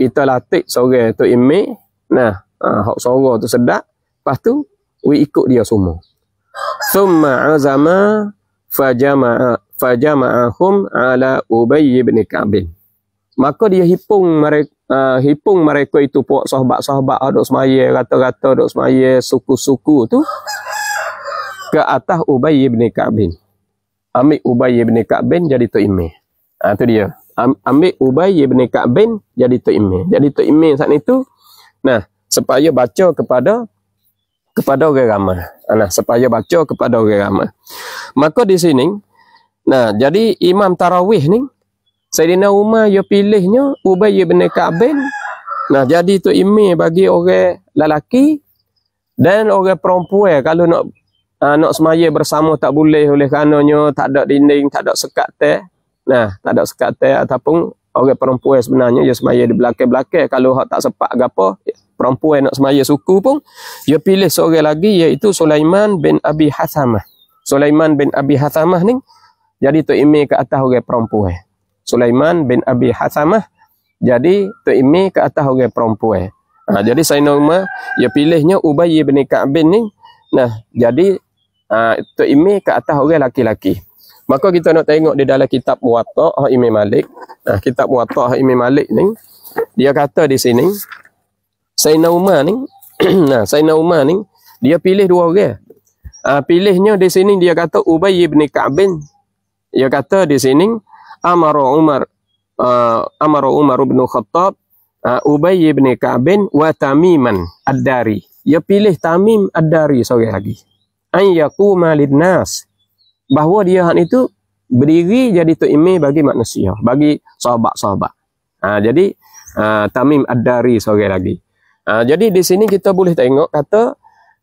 kita latih sore tu imi nah ah hok sore tu sedak, lepas tu we ikut dia semua summa azama fajama fajama'ahum ala ubay ibn ka'b maka dia hipung mereka ha, uh, hipung mereka itu puak sahabat-sahabat duk semaya rata-rata duk semaya suku-suku tu ke atas ubay ibn ka'b ambil ubay ibn ka'b jadi tu imi ah tu dia ambil Ubay ibn Ka'b bin jadi tok imam. Jadi tok imam saat itu. Nah, supaya baca kepada kepada orang ramai. Ah, nah, supaya baca kepada orang ramai. Maka di sini nah, jadi imam tarawih ni Sayyidina Umar yo pilihnya Ubay ibn Ka'b bin Nah, jadi tok imam bagi orang lelaki dan orang perempuan kalau nak uh, nak semaya bersama tak boleh oleh kerana tak ada dinding, tak ada sekat teh. Nah, tak ada sekat teh ataupun orang perempuan sebenarnya dia semaya di belakang-belakang kalau hak tak sepak ke ya, perempuan nak semaya suku pun dia pilih seorang lagi iaitu Sulaiman bin Abi Hathamah. Sulaiman bin Abi Hathamah ni jadi tu imi ke atas orang perempuan. Sulaiman bin Abi Hathamah jadi tu imi ke atas orang perempuan. ha, jadi saya norma dia pilihnya Ubay bin Ka'ab bin ni. Nah, jadi uh, ha, tu imi ke atas orang lelaki -laki. Maka kita nak tengok di dalam kitab Muwatta' Imam Malik. Nah, kitab Muwatta' Imam Malik ni dia kata di sini Sayyidina Umar ni nah Sayyidina Umar ni dia pilih dua orang. Ah uh, pilihnya di sini dia kata Ubay bin Ka'b bin dia kata di sini Amara Umar uh, Amara Umar bin Khattab uh, Ubay bin Ka'b bin wa Tamiman Ad-Dari. Dia pilih Tamim Ad-Dari seorang lagi. Ayyaku malid bahawa dia hak itu tu berdiri jadi tu imam bagi manusia, bagi sahabat-sahabat. Ha, jadi ha, Tamim Ad-Dari seorang lagi. Ha, jadi di sini kita boleh tengok kata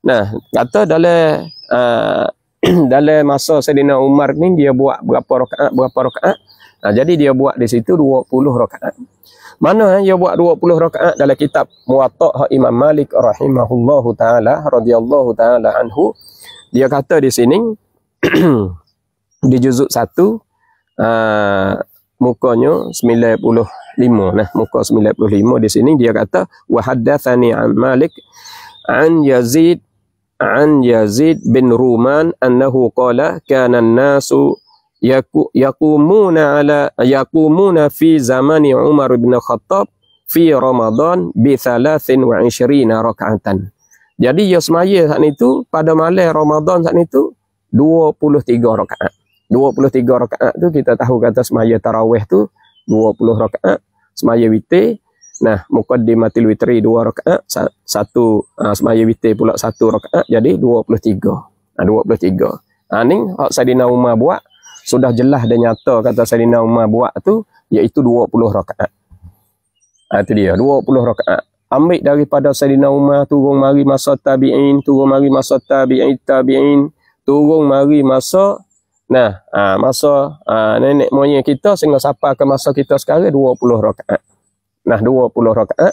nah kata dalam ha, dalam masa Saidina Umar ni dia buat berapa rakaat berapa rakaat. Ha, jadi dia buat di situ 20 rakaat. Mana ha, dia buat 20 rakaat dalam kitab Muwatta Imam Malik rahimahullahu taala radhiyallahu taala anhu dia kata di sini di juzuk satu uh, puluh lima. nah sembilan puluh lima. di sini dia kata wa an malik an yazid an yazid bin ruman anhu kala kana an-nasu yaku, yaqumuna ala yaqumuna fi zamani umar bin khattab fi ramadan bi 23 rak'atan jadi ia saat itu pada malam ramadan saat itu 23 rakaat. 23 rakaat tu kita tahu kata semaya tarawih tu 20 rakaat, semaya witir Nah, mukaddimatil witri 2 rakaat, satu uh, semaya witir pula 1 rakaat jadi 23. Ah 23. Ah ning hak Saidina Umar buat sudah jelas dan nyata kata Saidina Umar buat tu iaitu 20 rakaat. Ah tu dia 20 rakaat. Ambil daripada Saidina Umar turun mari masa tabi'in, turun mari masa tabi'in, tabi'in, turun mari masa nah aa, ha, masa ha, aa, nenek moyang kita sehingga sampai ke masa kita sekarang 20 rakaat nah 20 rakaat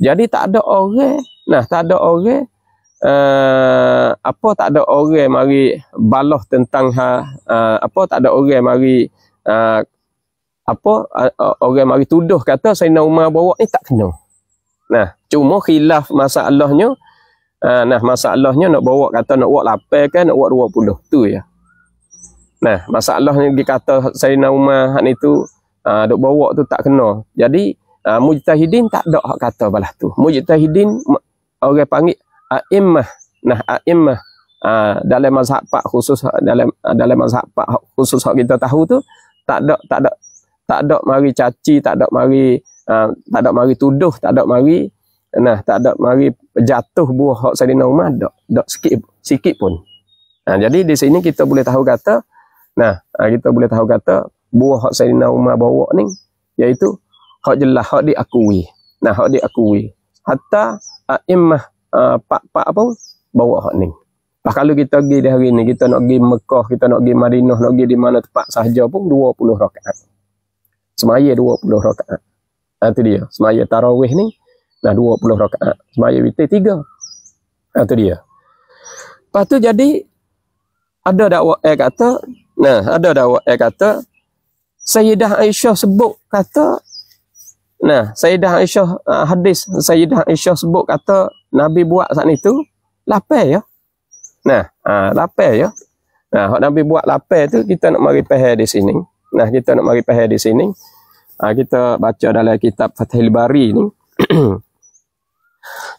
jadi tak ada orang nah tak ada orang Uh, apa tak ada orang mari baloh tentang ha uh, apa tak ada orang mari uh, apa uh, uh, orang mari tuduh kata Sayyidina Umar bawa ni tak kena nah cuma khilaf masalahnya uh, Ah, nah masalahnya nak bawa kata nak buat lapar kan nak buat 20 tu ya nah masalahnya dia kata Sayyidina Umar hak ni tu uh, duk bawa tu tak kena jadi uh, mujtahidin tak ada hak kata balah tu mujtahidin orang panggil a'immah nah a'immah uh, dalam mazhab pak khusus dalam dalam mazhab pak khusus hak kita tahu tu tak ada tak ada tak ada mari caci tak ada mari uh, tak ada mari tuduh tak ada mari nah tak ada mari jatuh buah hak Saidina Umar dak dak sikit sikit pun. Nah ha, jadi di sini kita boleh tahu kata nah ha, kita boleh tahu kata buah hak Saidina Umar bawa ni iaitu hak jelas hak diakui. Nah hak diakui. Hatta a'immah ha, pak-pak apa pun bawa hak ni. Lah kalau kita pergi di hari ni kita nak pergi Mekah, kita nak pergi Madinah, nak pergi di mana tempat sahaja pun 20 rakaat. Semaya 20 rakaat. Itu dia. Semaya tarawih ni dah 20 rakaat ah, semaya witir 3 itu ah, dia lepas tu jadi ada dakwah eh kata nah ada dakwah eh kata Sayyidah Aisyah sebut kata nah Sayyidah Aisyah uh, hadis Sayyidah Aisyah sebut kata Nabi buat saat itu lapar ya nah uh, lapar ya nah hak Nabi buat lapar tu kita nak mari pahal di sini nah kita nak mari pahal di sini uh, kita baca dalam kitab Fathil Bari ni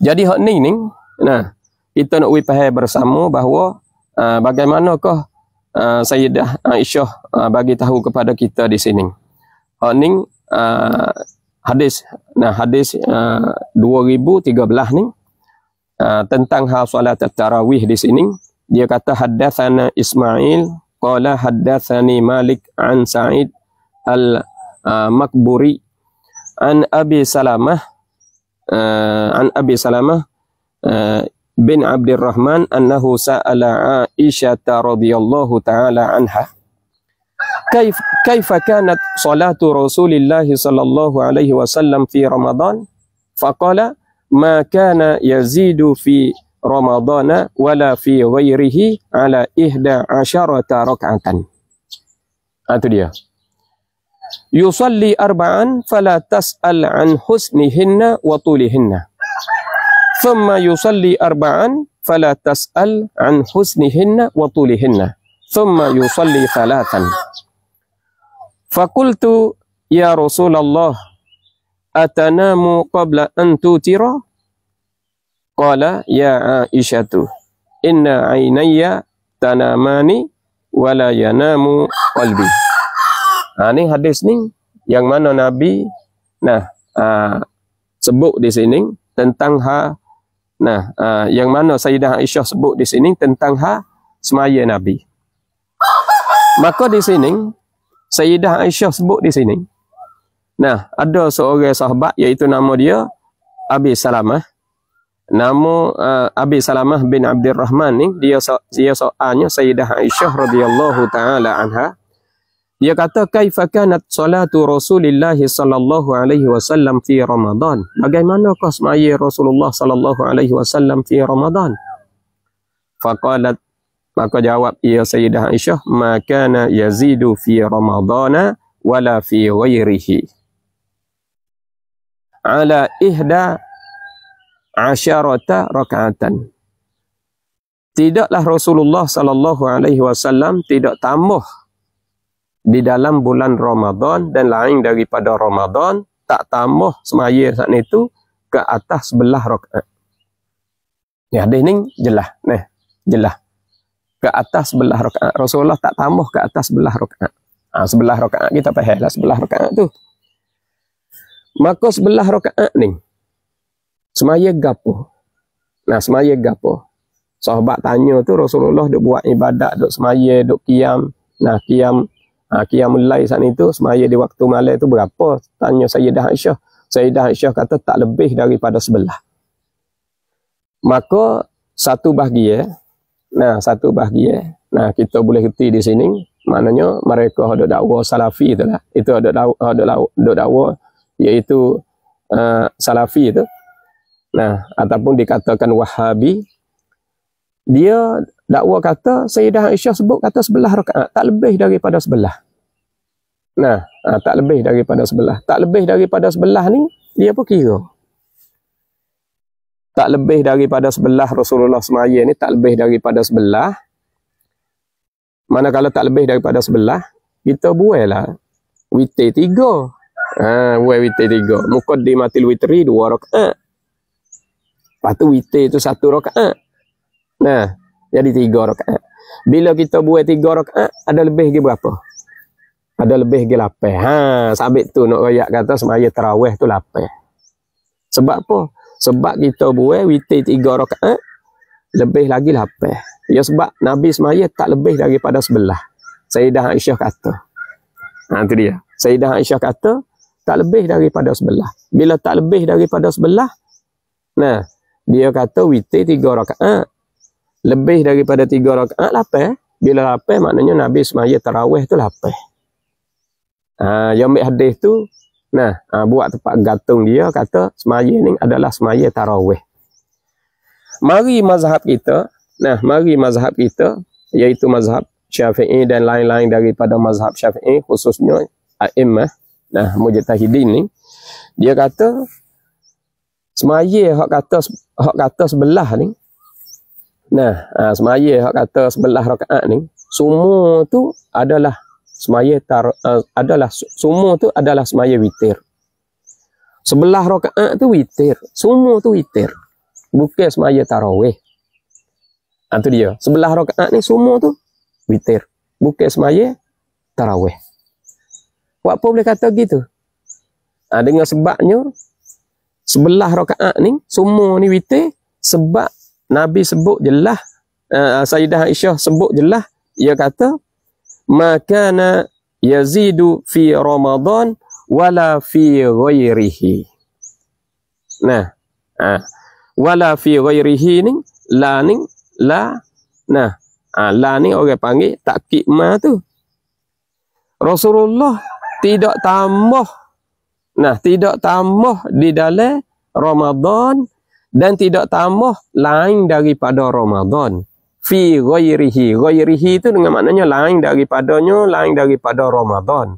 Jadi hak ni ni nah kita nak wifahai bersama bahawa uh, bagaimanakah uh, Sayyidah Aisyah uh, bagi tahu kepada kita di sini. Hak ni uh, hadis nah hadis uh, 2013 ni uh, tentang hal solat tarawih di sini dia kata hadatsana Ismail qala hadatsani Malik an Sa'id al uh, Makburi an Abi Salamah uh, an Abi Salamah uh, bin Abdul Rahman annahu sa'ala Aisyah radhiyallahu taala anha kaif kaifa kanat salatu Rasulillah sallallahu alaihi wasallam fi Ramadan faqala ma kana yazidu fi Ramadan wala fi ghairihi ala ihda asyara rak'atan itu dia يصلي أربعا فلا تسأل عن حسنهن وطولهن ثم يصلي أربعا فلا تسأل عن حسنهن وطولهن ثم يصلي ثلاثا فقلت يا رسول الله أتنام قبل أن توتر قال يا عائشة إن عيني تنامان ولا ينام قلبي Ha, ni hadis ni yang mana Nabi nah ha, sebut di sini tentang ha nah ha, yang mana Sayyidah Aisyah sebut di sini tentang ha semaya Nabi. Maka di sini Sayyidah Aisyah sebut di sini. Nah, ada seorang sahabat iaitu nama dia Abi Salamah. Nama uh, Abi Salamah bin Abdul Rahman ni dia dia soalnya Sayyidah Aisyah radhiyallahu taala anha. Dia kata kaifa kanat salatu Rasulillah sallallahu alaihi wasallam fi Ramadan? Bagaimanakah semaya Rasulullah sallallahu alaihi wasallam fi Ramadan? Faqalat maka jawab ia Sayyidah Aisyah, "Ma kana yazidu fi Ramadan wala fi ghairihi." Ala ihda asyarata rak'atan. Tidaklah Rasulullah sallallahu alaihi wasallam tidak tambah di dalam bulan Ramadan dan lain daripada Ramadan tak tambah semaya saat itu ke atas sebelah rokaat. Ni hadis ni jelas ni, jelas. Ke atas sebelah rokaat. Rasulullah tak tambah ke atas sebelah rokaat. Ha, sebelah rokaat kita lah sebelah rokaat tu. Maka sebelah rokaat ni semaya gapo? Nah, semaya gapo? Sahabat tanya tu Rasulullah dok buat ibadat, dok semaya, dok kiam. Nah, kiam Ha, Qiyamul Lail saat itu semaya di waktu malam itu berapa? Tanya Sayyidah Aisyah. Sayyidah Aisyah kata tak lebih daripada sebelah. Maka satu bahagia. Nah, satu bahagia. Nah, kita boleh reti di sini. Maknanya mereka ada dakwa salafi tu lah. Itu ada dakwa, ada dakwa, dakwa iaitu uh, salafi tu. Nah, ataupun dikatakan wahabi. Dia dakwa kata Sayyidah Aisyah sebut kata sebelah rakaat tak lebih daripada sebelah nah ha, tak lebih daripada sebelah tak lebih daripada sebelah ni dia pun kira tak lebih daripada sebelah Rasulullah semaya ni tak lebih daripada sebelah manakala tak lebih daripada sebelah kita buai lah witir tiga ha, buai witir tiga mukaddimatil witri dua rakaat lepas tu witir tu satu rakaat nah jadi tiga rakaat. Bila kita buat tiga rakaat, ada lebih lagi berapa? Ada lebih lagi lapan. Ha, sabit tu nak rakyat kata semaya terawih tu lapan. Sebab apa? Sebab kita buat witi tiga rakaat, lebih lagi lapan. Ya sebab Nabi semaya tak lebih daripada sebelah. Sayyidah Aisyah kata. Ha, itu dia. Sayyidah Aisyah kata, tak lebih daripada sebelah. Bila tak lebih daripada sebelah, nah, dia kata witi tiga rakaat, lebih daripada tiga rakaat ah, lapar eh? bila lapar maknanya nabi semaya tarawih tu lapar ha yang ambil hadis tu nah ha, buat tempat gantung dia kata semaya ni adalah semaya tarawih mari mazhab kita nah mari mazhab kita iaitu mazhab syafi'i dan lain-lain daripada mazhab syafi'i khususnya a'imah nah mujtahidin ni dia kata semaya hak kata hak kata sebelah ni Nah, ha, semaya hak kata sebelah rakaat ni, semua tu adalah semaya tar, uh, adalah semua tu adalah semaya witir. Sebelah rakaat tu witir, semua tu witir. Bukan semaya tarawih. Ha, tu dia. Sebelah rakaat ni semua tu witir. Bukan semaya tarawih. Buat apa boleh kata gitu? Ha, dengan sebabnya sebelah rakaat ni semua ni witir sebab Nabi sebut jelah uh, eh, Sayyidah Aisyah sebut jelah ia kata maka makana yazidu fi ramadan wala fi ghairihi. Nah, ah wala fi ghairihi ni la ni la nah ah la ni orang panggil takkid ma tu. Rasulullah tidak tambah nah tidak tambah di dalam Ramadan dan tidak tambah lain daripada Ramadan fi ghairihi ghairihi itu dengan maknanya lain daripadanya lain daripada Ramadan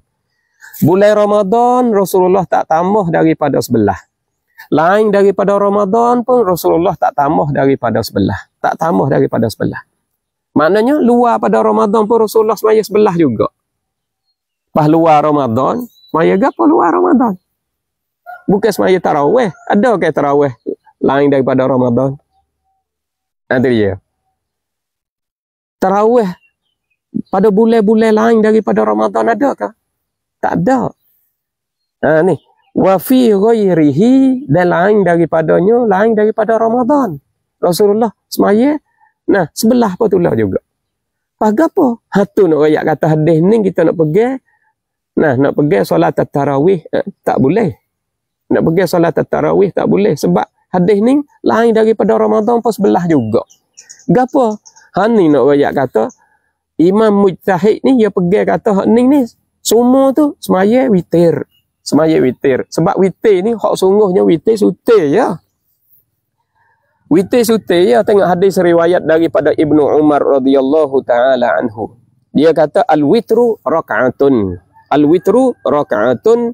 bulan Ramadan Rasulullah tak tambah daripada sebelah lain daripada Ramadan pun Rasulullah tak tambah daripada sebelah tak tambah daripada sebelah maknanya luar pada Ramadan pun Rasulullah semaya sebelah juga pas luar Ramadan semaya gapo luar Ramadan bukan semaya tarawih ada ke tarawih lain daripada Ramadan. Nanti dia. Tarawih pada bulan-bulan lain daripada Ramadan ada kah? Tak ada. Ha ni, wa fi ghairihi lain daripadanya lain daripada Ramadan. Rasulullah semaya nah sebelah pun tulah juga. Pagi apa? Hatu nak rakyat kata hadis ni kita nak pergi nah nak pergi solat tarawih eh, tak boleh. Nak pergi solat tarawih tak boleh sebab Hadis ni lain daripada Ramadan pun sebelah juga. Gapo? Ha ni nak wayak kata Imam Mujtahid ni dia pegang kata hak ni ni semua tu semaya witir. Semaya witir. Sebab witir ni hak sungguhnya witir sutil ya. Witir sutil ya tengok hadis riwayat daripada Ibnu Umar radhiyallahu taala anhu. Dia kata al-witru raka'atun. Al-witru raka'atun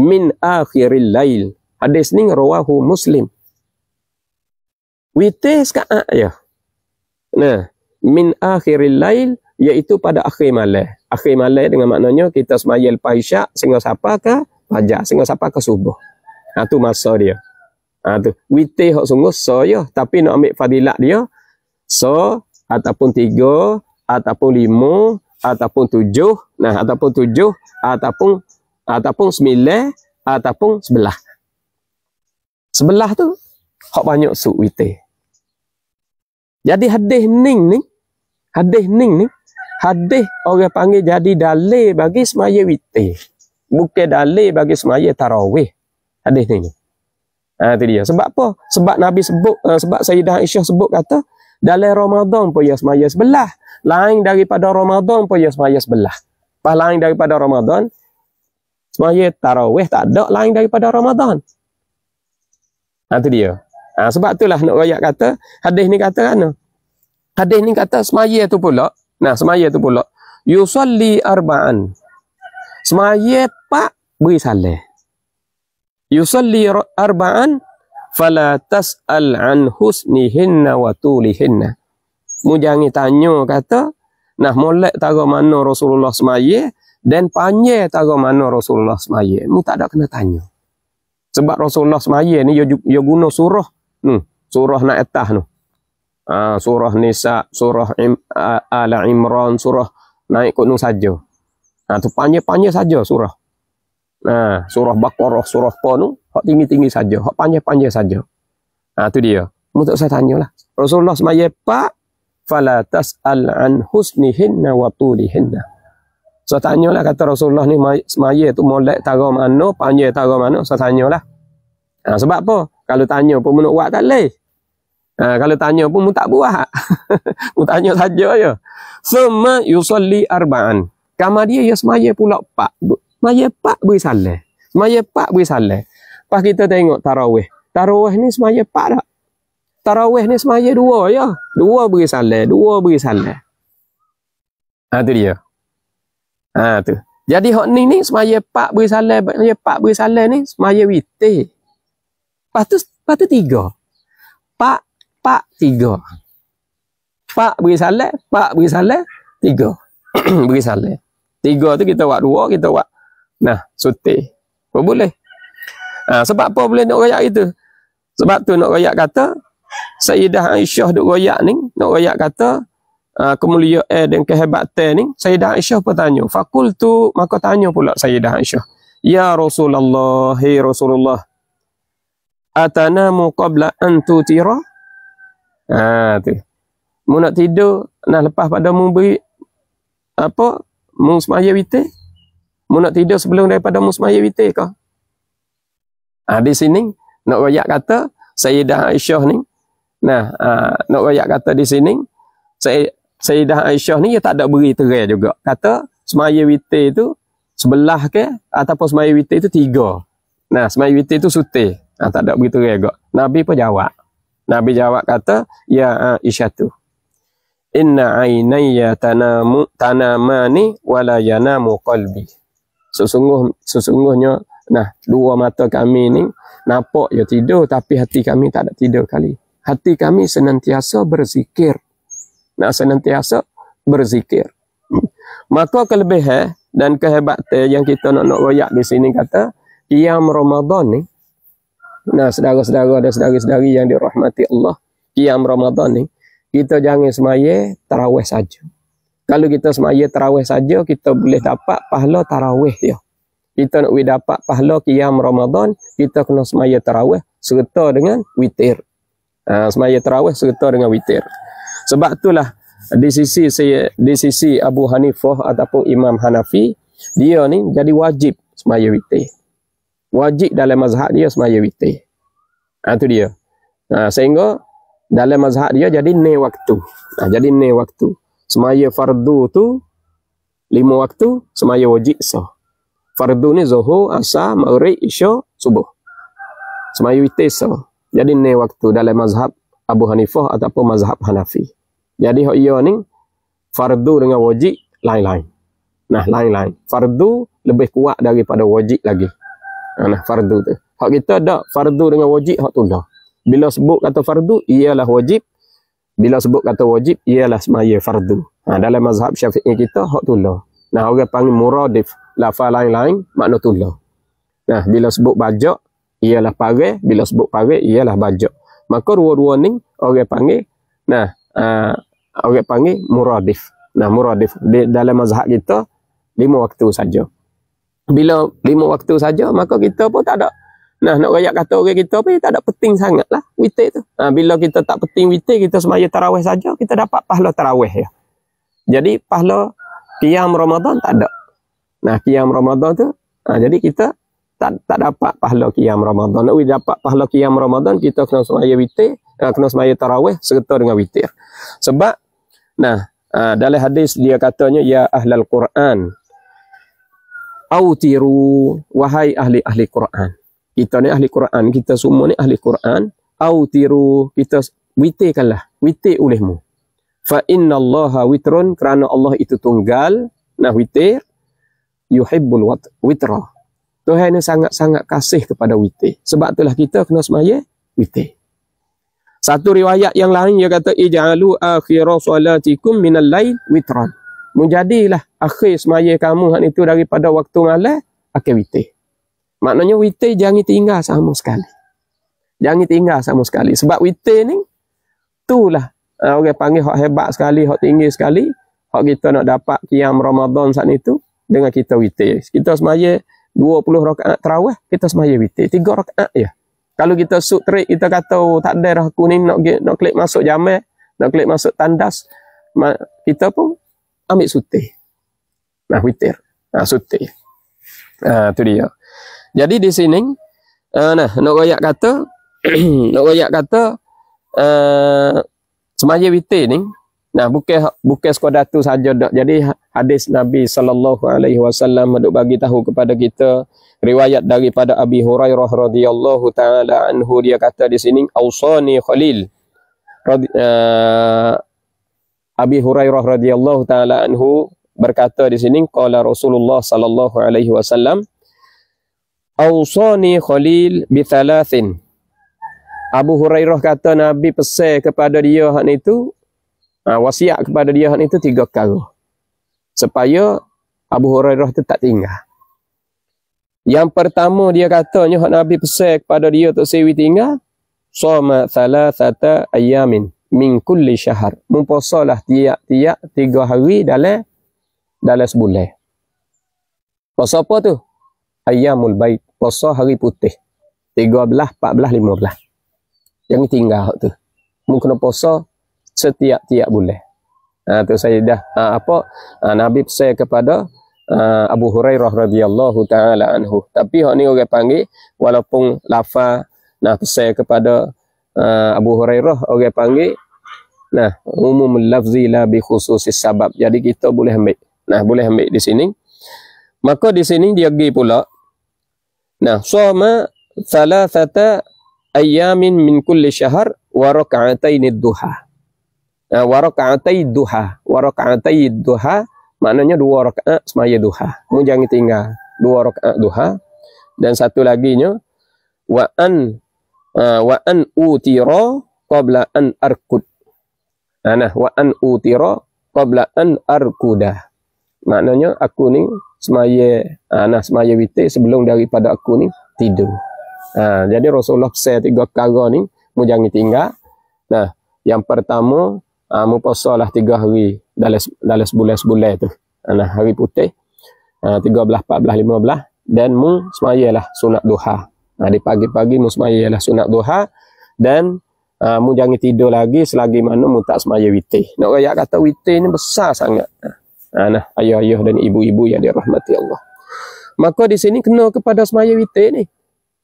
min akhiril lail. Hadis ni rawahu Muslim witir sekaat ah, ya. Nah, min akhiril lail iaitu pada akhir malam. Akhir malam dengan maknanya kita semayal lepas isyak sehingga siapa ke fajar, sehingga siapa ke subuh. Ha tu masa dia. Ha tu. Witir hak sungguh so ya, tapi nak ambil fadilat dia so ataupun tiga ataupun lima ataupun tujuh nah ataupun tujuh ataupun ataupun sembilan ataupun sebelah sebelah tu hak banyak suk wite. Jadi hadis ning ni, hadis ning ni, hadis orang panggil jadi dalil bagi semaya wite. Bukan dalil bagi semaya tarawih. Hadis ning ni. Ha, itu dia. Sebab apa? Sebab Nabi sebut, uh, sebab Sayyidah Aisyah sebut kata, dalam Ramadan pun ya semaya sebelah. Lain daripada Ramadan pun ya semaya sebelah. Lepas lain daripada Ramadan, semaya tarawih tak ada lain daripada Ramadan. Ha, itu dia. Ha, sebab itulah nak rakyat kata, hadis ni kata kan? Hadis ni kata semaya tu pula. Nah, semaya tu pula. Yusalli arba'an. Semaya pak beri salih. Yusalli arba'an fala tas'al an husnihinna wa tulihinna. Mu jangan tanya kata, nah molek tahu mana Rasulullah semaya dan panjang tahu mana Rasulullah semaya. Mu tak ada kena tanya. Sebab Rasulullah semaya ni, dia guna surah hmm, surah nak atas nu, Ha, surah Nisa, surah Im, uh, Ala Imran, surah naik kot nung saja. Ha, tu panjang-panjang saja surah. nah ha, surah Baqarah, surah apa tu, hak tinggi-tinggi saja, hak panjang-panjang saja. Ha, tu dia. Untuk saya tanyalah. Rasulullah semaya pak, fala tas'al an husnihinna wa tulihinna. So tanyalah kata Rasulullah ni semaya tu molek tarah mana, panjang tarah mana, saya so, tanyalah. Ha, sebab apa? Kalau tanya pun mu nak buat tak leh. Ha, kalau tanya pun mu tak buat. mu tanya saja ya. Suma yusalli arba'an. Kamar dia ya semaya pula pak. Semaya pak boleh salah. Semaya pak boleh salah. Pas kita tengok tarawih. Tarawih ni semaya pak tak? Tarawih ni semaya dua ya. Dua beri salah. Dua beri salah. Ha, tu dia. Ha, tu. Jadi hak ni ni semaya pak beri salah. Semaya pak beri salah ni semaya witih. Lepas tu, lepas tu tiga. Pak, pak, tiga. Pak beri salat, pak beri salat, tiga. beri salat. Tiga tu kita buat dua, kita buat. Nah, suti. Apa boleh? Ha, sebab apa boleh nak rayak itu? Sebab tu nak rayak kata, Sayyidah Aisyah duk rayak ni, nak rayak kata, uh, kemulia eh, dan kehebatan ni, Sayyidah Aisyah pun tanya. Fakul tu, maka tanya pula Sayyidah Aisyah. Ya Rasulullah, hey Rasulullah, Atana atanamu qabla an tutira ha tu mu nak tidur nah lepas pada mu beri apa mu semaya witir mu nak tidur sebelum daripada mu semaya witir ke ha di sini nak wayak kata sayyidah aisyah ni nah ha, nak wayak kata di sini saya Sayyidah Aisyah ni dia tak ada beri terai juga. Kata semaya witir tu sebelah ke ataupun semaya witir tu tiga. Nah, semaya witir tu sutih. Ha, tak ada begitu juga. Nabi pun jawab. Nabi jawab kata, Ya ah, Aisyah tu. Inna aynaya tanamu, tanamani wala yanamu qalbi. Sesungguh, sesungguhnya, nah, dua mata kami ni, nampak ya tidur, tapi hati kami tak ada tidur kali. Hati kami senantiasa berzikir. Nah, senantiasa berzikir. Hmm. Maka kelebihan dan kehebatan yang kita nak nak royak di sini kata, Iyam Ramadan ni, Nah, saudara-saudara dan saudari-saudari yang dirahmati Allah, kiam Ramadan ni, kita jangan semaya tarawih saja. Kalau kita semaya tarawih saja, kita boleh dapat pahala tarawih ya. Kita nak dapat pahala kiam Ramadan, kita kena semaya tarawih serta dengan witir. Ha, semaya tarawih serta dengan witir. Sebab itulah di sisi saya, di sisi Abu Hanifah ataupun Imam Hanafi, dia ni jadi wajib semaya witir wajib dalam mazhab dia semaya witir. Ha, itu dia. Ha, sehingga dalam mazhab dia jadi ne waktu. Ha, jadi ne waktu. Semaya fardu tu lima waktu, semaya wajib sah. Fardu ni zuhur, asar, maghrib, isya, subuh. Semaya witir sah. Jadi ne waktu dalam mazhab Abu Hanifah ataupun mazhab Hanafi. Jadi hak ia ni fardu dengan wajib lain-lain. Nah, lain-lain. Fardu lebih kuat daripada wajib lagi. Ha, nah fardu tu. Hak kita ada fardu dengan wajib hak tu dah. Bila sebut kata fardu ialah wajib. Bila sebut kata wajib ialah semaya fardu. Ha, dalam mazhab Syafi'i kita hak tu lah. Nah orang panggil muradif lafal lain-lain makna tu lah. Nah bila sebut bajak ialah pare, bila sebut pare ialah bajak. Maka dua-dua ni orang panggil nah uh, orang panggil muradif. Nah muradif di dalam mazhab kita lima waktu saja bila lima waktu saja maka kita pun tak ada nah nak rakyat kata orang kita pun tak ada penting sangat lah witir tu ha, bila kita tak penting witir kita semaya tarawih saja kita dapat pahala tarawih ya jadi pahala kiam Ramadan tak ada nah kiam Ramadan tu ha, jadi kita tak tak dapat pahala kiam Ramadan nak dapat pahala kiam Ramadan kita kena semaya witir ha, kena semaya tarawih serta dengan witir sebab nah ha, dalam hadis dia katanya ya ahlal Quran autiru wahai ahli ahli Quran. Kita ni ahli Quran, kita semua ni ahli Quran. Autiru kita witekanlah, wite olehmu. Fa inna Allah witron kerana Allah itu tunggal nah witir yuhibbul witra. Tuhan ni sangat-sangat kasih kepada witir. Sebab itulah kita kena semaya witir. Satu riwayat yang lain dia kata ij'alu akhir salatikum minal lail witran. Menjadilah akhir semaya kamu hak itu daripada waktu malam akhir witih. Maknanya witih jangan tinggal sama sekali. Jangan tinggal sama sekali sebab witih ni itulah eh, orang okay, panggil hak hebat sekali, hak tinggi sekali, hak kita nak dapat kiam Ramadan saat itu dengan kita witih. Kita semaya 20 rakaat tarawih, kita semaya witih 3 rakaat ya. Kalau kita suk trik kita kata oh, tak ada dah aku ni nak nak klik masuk jamak, nak klik masuk tandas, kita pun ambil sutih nah witir nah suti nah tu dia jadi di sini uh, nah nak royak kata nak royak kata uh, semaya witir ni nah bukan bukan sekadar tu saja dak jadi hadis nabi sallallahu alaihi wasallam duk bagi tahu kepada kita riwayat daripada abi hurairah radhiyallahu taala anhu dia kata di sini ausani khalil radhi, uh, eh, Abi Hurairah radhiyallahu taala anhu berkata di sini qala Rasulullah sallallahu alaihi wasallam Ausani Khalil bi thalathin Abu Hurairah kata Nabi pesan kepada dia hak itu ha, wasiat kepada dia hak itu tiga perkara supaya Abu Hurairah tu tak tinggal yang pertama dia katanya hak Nabi pesan kepada dia tu sewi tinggal Soma thalathata ayamin min kulli syahr mumposalah tiap-tiap tiga hari dalam dalam sebulan. Puasa apa tu? Ayyamul Bait, puasa hari putih. 13, 14, 15. Yang tinggal tu. Mungkin kena puasa setiap-tiap bulan. Ha, tu saya dah ha, apa ha, Nabi saya kepada ha, Abu Hurairah radhiyallahu taala anhu. Tapi hak ni orang panggil walaupun lafa nah saya kepada ha, Abu Hurairah orang panggil nah umum lafzi la bi khususis sabab. Jadi kita boleh ambil Nah, boleh ambil di sini. Maka di sini dia pergi pula. Nah, salah thalathata ayamin min kulli syahr wa rak'atayn ad-duha. Nah, wa rak'atay ad-duha, wa rak'atay ad-duha maknanya dua rakaat sembahyang duha. Mu jangan tinggal dua rakaat duha dan satu lagi nya wa an uh, wa an utira qabla an arkud. Nah, nah wa an utira qabla an arkudah maknanya aku ni semaya ha, nah semaya witir sebelum daripada aku ni tidur ha, jadi Rasulullah pesan tiga perkara ni mu jangan tinggal nah yang pertama ha, mu puasalah tiga hari dalam dalam sebulan-sebulan tu ha, nah hari putih ha, 13 14 15 dan mu semayalah sunat duha ha, di pagi-pagi mu semayalah sunat duha dan ha, mu jangan tidur lagi selagi mana mu tak semaya witir nak no, rakyat kata witir ni besar sangat ha. Nah, ayah-ayah dan ibu-ibu yang dirahmati Allah. Maka di sini kena kepada semaya witir ni.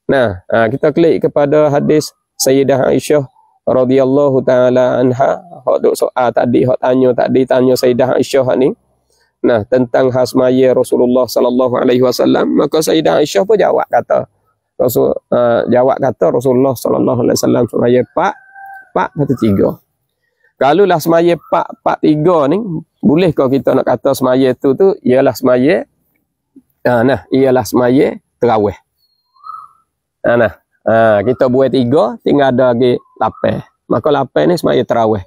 Nah, ha, kita klik kepada hadis Sayyidah Aisyah radhiyallahu taala anha. Hak duk soal ah, tadi, hak tanya tadi tanya Sayyidah Aisyah ni. Nah, tentang hasmaya Rasulullah sallallahu alaihi wasallam, maka Sayyidah Aisyah pun jawab kata Rasul uh, jawab kata Rasulullah sallallahu alaihi wasallam semaya 4 4 atau 3. Kalaulah semaya pak pak tiga ni, boleh kau kita nak kata semaya tu tu ialah semaya ah nah, ialah semaya terawih. Ah nah. Ah kita buat tiga, tinggal ada lagi lapan. Maka lapan ni semaya terawih.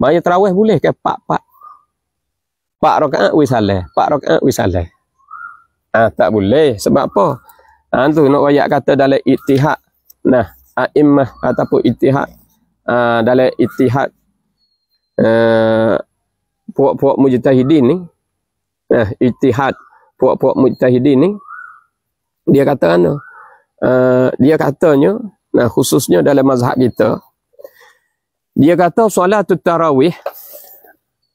Semaya terawih boleh ke pak pak? Pak rakaat Wisale. pak rakaat Wisale. Ah tak boleh sebab apa? Ah tu nak wayak kata dalam ittihad. Nah, a'immah ataupun ittihad ah dalam ittihad Eh, puak-puak mujtahidin ni eh ijtihad puak-puak mujtahidin ni dia kata ana uh, eh, dia katanya nah khususnya dalam mazhab kita dia kata solat tarawih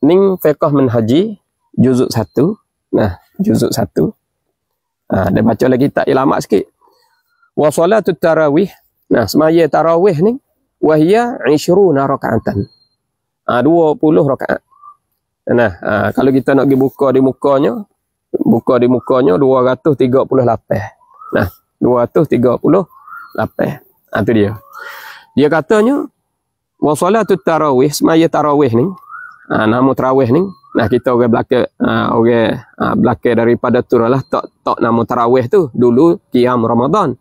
ni fiqh manhaji juzuk satu nah juzuk satu ha, dia baca lagi tak ilama sikit wa solatut tarawih nah semaya tarawih ni wahia 20 rakaatan Ah, dua puluh rakaat. Nah, ha, kalau kita nak pergi buka di mukanya, buka di mukanya dua ratus tiga puluh lapis. Nah, dua ratus tiga puluh lapis. Ha, ah, itu dia. Dia katanya, wa salatu tarawih, semaya tarawih ni, ha, nama tarawih ni, nah kita orang belakang, ha, orang ha, belakang daripada tu lah, tak, tak nama tarawih tu, dulu, kiam Ramadan.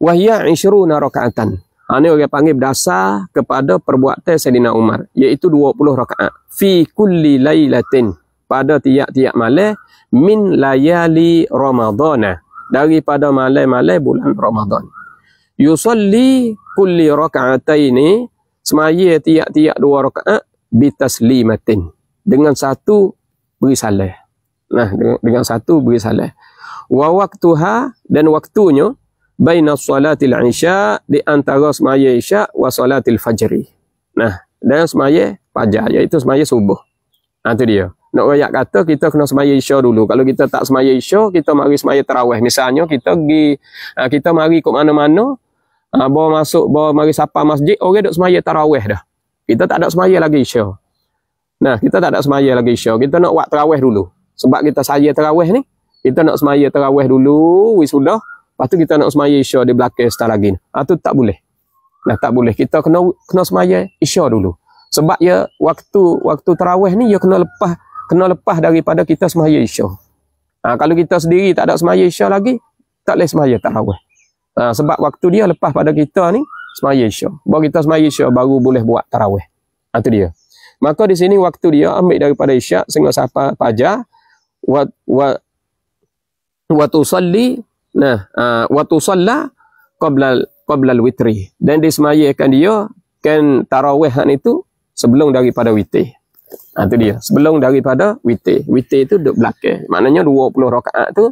Wahia ishruna rakaatan. Ini ha, orang panggil berdasar kepada perbuatan Sayyidina Umar. Iaitu 20 rakaat. Fi kulli latin Pada tiap-tiap malam. Min layali Ramadhanah. Daripada malam-malam bulan Ramadhan. Yusalli kulli ini Semaya tiap-tiap dua rakaat. Bitaslimatin. Dengan satu beri salih. Nah, dengan, dengan satu beri salih. Wa waktuha dan waktunya baina salatil isya di antara sembahyang isya wa salatil fajri. Nah, dan semaya fajar iaitu semaya subuh. Ah tu dia. Nak royak kata kita kena semaya isya dulu. Kalau kita tak semaya isya, kita mari semaya tarawih misalnya kita pergi ah, kita mari ke mana-mana Ha, bawa masuk, bawa mari sapa masjid, orang duduk semaya tarawih dah. Kita tak ada semaya lagi isya. Nah, kita tak ada semaya lagi isya. Kita nak buat tarawih dulu. Sebab kita saya tarawih ni, kita nak semaya tarawih dulu, wis sudah. Lepas tu kita nak semaya isya di belakang setelah lagi. Ha, tu tak boleh. Nah, tak boleh. Kita kena kena semaya isya dulu. Sebab ya waktu waktu terawih ni ya kena lepas kena lepas daripada kita semaya isya. Ha, ah, kalau kita sendiri tak ada semaya isya lagi, tak boleh semaya terawih. Ha, ah, sebab waktu dia lepas pada kita ni semaya isya. Bagi kita semaya isya baru boleh buat terawih. Ha, ah, tu dia. Maka di sini waktu dia ambil daripada isyak sehingga sampai fajar wa wa wa tusalli Nah, uh, waktu solat qabla qabla witri dan disemayakan dia kan tarawih hak itu sebelum daripada witir. Ha, ah, itu dia, sebelum daripada witir. Witir itu duduk belakang. Maknanya 20 rakaat tu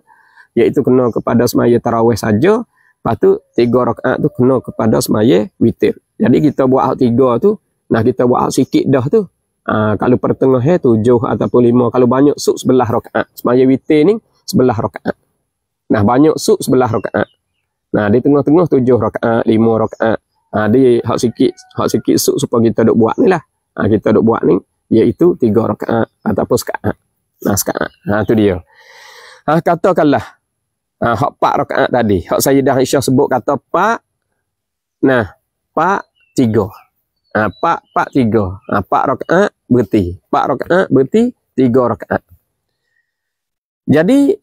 iaitu kena kepada semaya tarawih saja. Lepas tu 3 rakaat tu kena kepada semaya witir. Jadi kita buat hak tiga tu, nah kita buat hak sikit dah tu. Ha, kalau pertengah 7 eh, ataupun 5, kalau banyak sub 11 rakaat. Semaya witir ni 11 rakaat. Nah, banyak sub sebelah rakaat. Nah, di tengah-tengah tujuh rakaat, lima rakaat. Ha, di hak sikit, hak sikit sub supaya kita dok buat ni lah. Ha, kita dok buat ni, iaitu tiga rakaat ataupun sekaat. Nah, sekaat. Ha, tu dia. Ha, katakanlah, ha, hak pak rakaat tadi. Hak saya dah isya sebut kata pak, nah, pak tiga. Ha, pak, pak tiga. Ha, pak rakaat berarti. Pak rakaat berarti tiga rakaat. Jadi,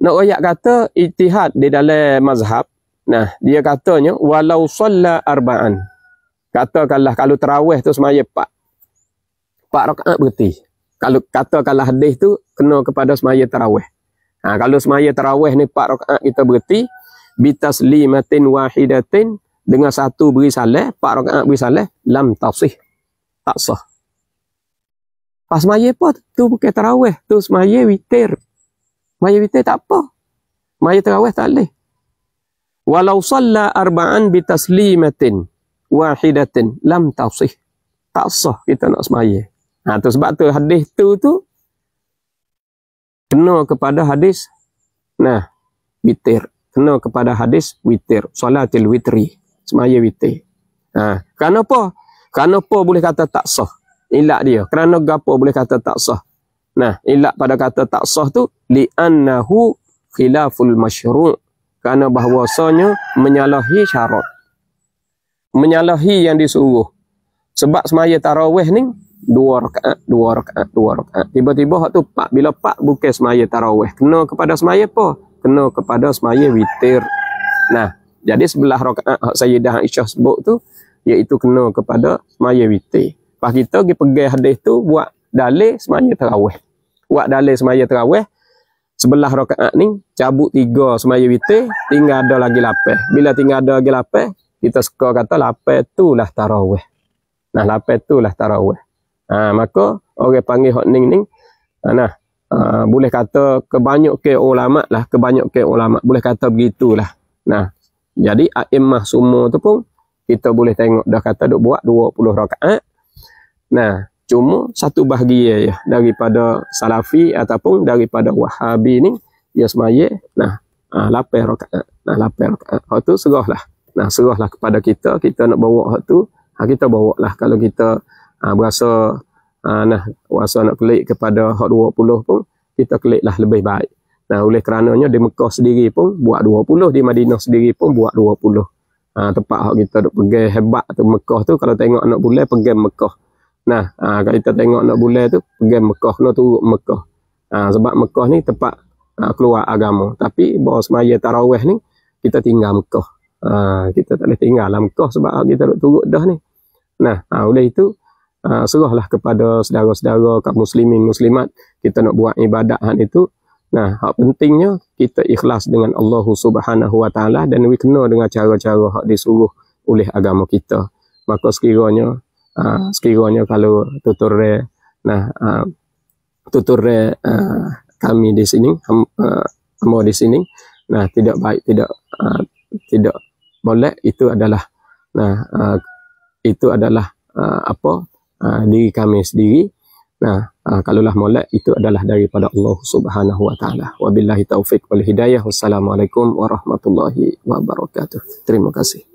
nak rakyat kata itihad di dalam mazhab. Nah, dia katanya walau salla arba'an. Katakanlah kalau terawih tu semaya pak pak rakaat berarti. Kalau katakanlah hadis tu kena kepada semaya terawih. Ha, kalau semaya terawih ni pak rakaat kita berarti bitaslimatin wahidatin dengan satu beri salat, empat rakaat beri salat, lam tafsih. Tak sah. Pas semaya apa tu? Tu bukan terawih. Tu semaya witir. Maya witir tak apa. Maya terawih tak boleh. Walau salla arba'an bitaslimatin wahidatin lam tasih. Tak sah kita nak semaya. Ha, tu sebab tu hadis tu tu kena kepada hadis nah witir. Kena kepada hadis witir. Salatil witri. Semaya witir. Ha, kenapa? Kenapa boleh kata tak sah? Ilak dia. Kerana gapo boleh kata tak sah? Nah, ilak pada kata tak sah tu li'annahu khilaful masyru' kerana bahwasanya menyalahi syarat. Menyalahi yang disuruh. Sebab semaya tarawih ni dua rakaat, dua rakaat, dua rakaat. Tiba-tiba hak tu pak bila pak buka semaya tarawih, kena kepada semaya apa? Kena kepada semaya witir. Nah, jadi sebelah rakaat hak Sayyidah Aisyah sebut tu iaitu kena kepada semaya witir. Pak kita pergi pegang hadis tu buat dalih semaya terawih. Buat dalih semaya terawih, sebelah rokaat ni, cabut tiga semaya witi, tinggal ada lagi lapih. Bila tinggal ada lagi lapih, kita suka kata lapih tu lah tarawih. Nah, lapih tu lah tarawih. Ha, maka, orang panggil hot ning ning, ha, nah, uh, boleh kata kebanyak ke ulama lah, kebanyak ke ulama, boleh kata begitulah. Nah, jadi a'immah semua tu pun, kita boleh tengok dah kata duk buat 20 rokaat. Nah, cuma satu bahagia ya daripada salafi ataupun daripada wahabi ni ya semaya nah ah ha, lapan rakaat nah lapan rakaat hak tu serahlah nah serahlah kepada kita kita nak bawa hak tu ha, kita bawa lah kalau kita ha, berasa ha, nah rasa nak kelik kepada hak 20 pun kita keliklah lebih baik nah oleh kerananya di Mekah sendiri pun buat 20 di Madinah sendiri pun buat 20 ha, tempat hak kita nak pergi hebat tu Mekah tu kalau tengok anak bulan pergi Mekah Nah, ha, kalau kita tengok nak bulan tu, pergi Mekah kena turun Mekah. Ha, sebab Mekah ni tempat ha, keluar agama. Tapi bawa semaya Tarawih ni, kita tinggal Mekah. Ha, kita tak boleh tinggal lah Mekah sebab kita duduk turun dah ni. Nah, ha, oleh itu, ha, serahlah kepada saudara-saudara, kaum muslimin, muslimat, kita nak buat ibadat hal itu. Nah, hak pentingnya kita ikhlas dengan Allah Subhanahu Wa Taala dan we kena dengan cara-cara hak disuruh oleh agama kita. Maka sekiranya sekiranya kalau tutur re, nah uh, tutur re, uh, kami di sini kamu uh, di sini nah tidak baik tidak uh, tidak boleh itu adalah nah uh, itu adalah uh, apa uh, diri kami sendiri nah uh, kalau lah molek itu adalah daripada Allah Subhanahu wa taala wabillahi taufik wal hidayah wassalamualaikum warahmatullahi wabarakatuh terima kasih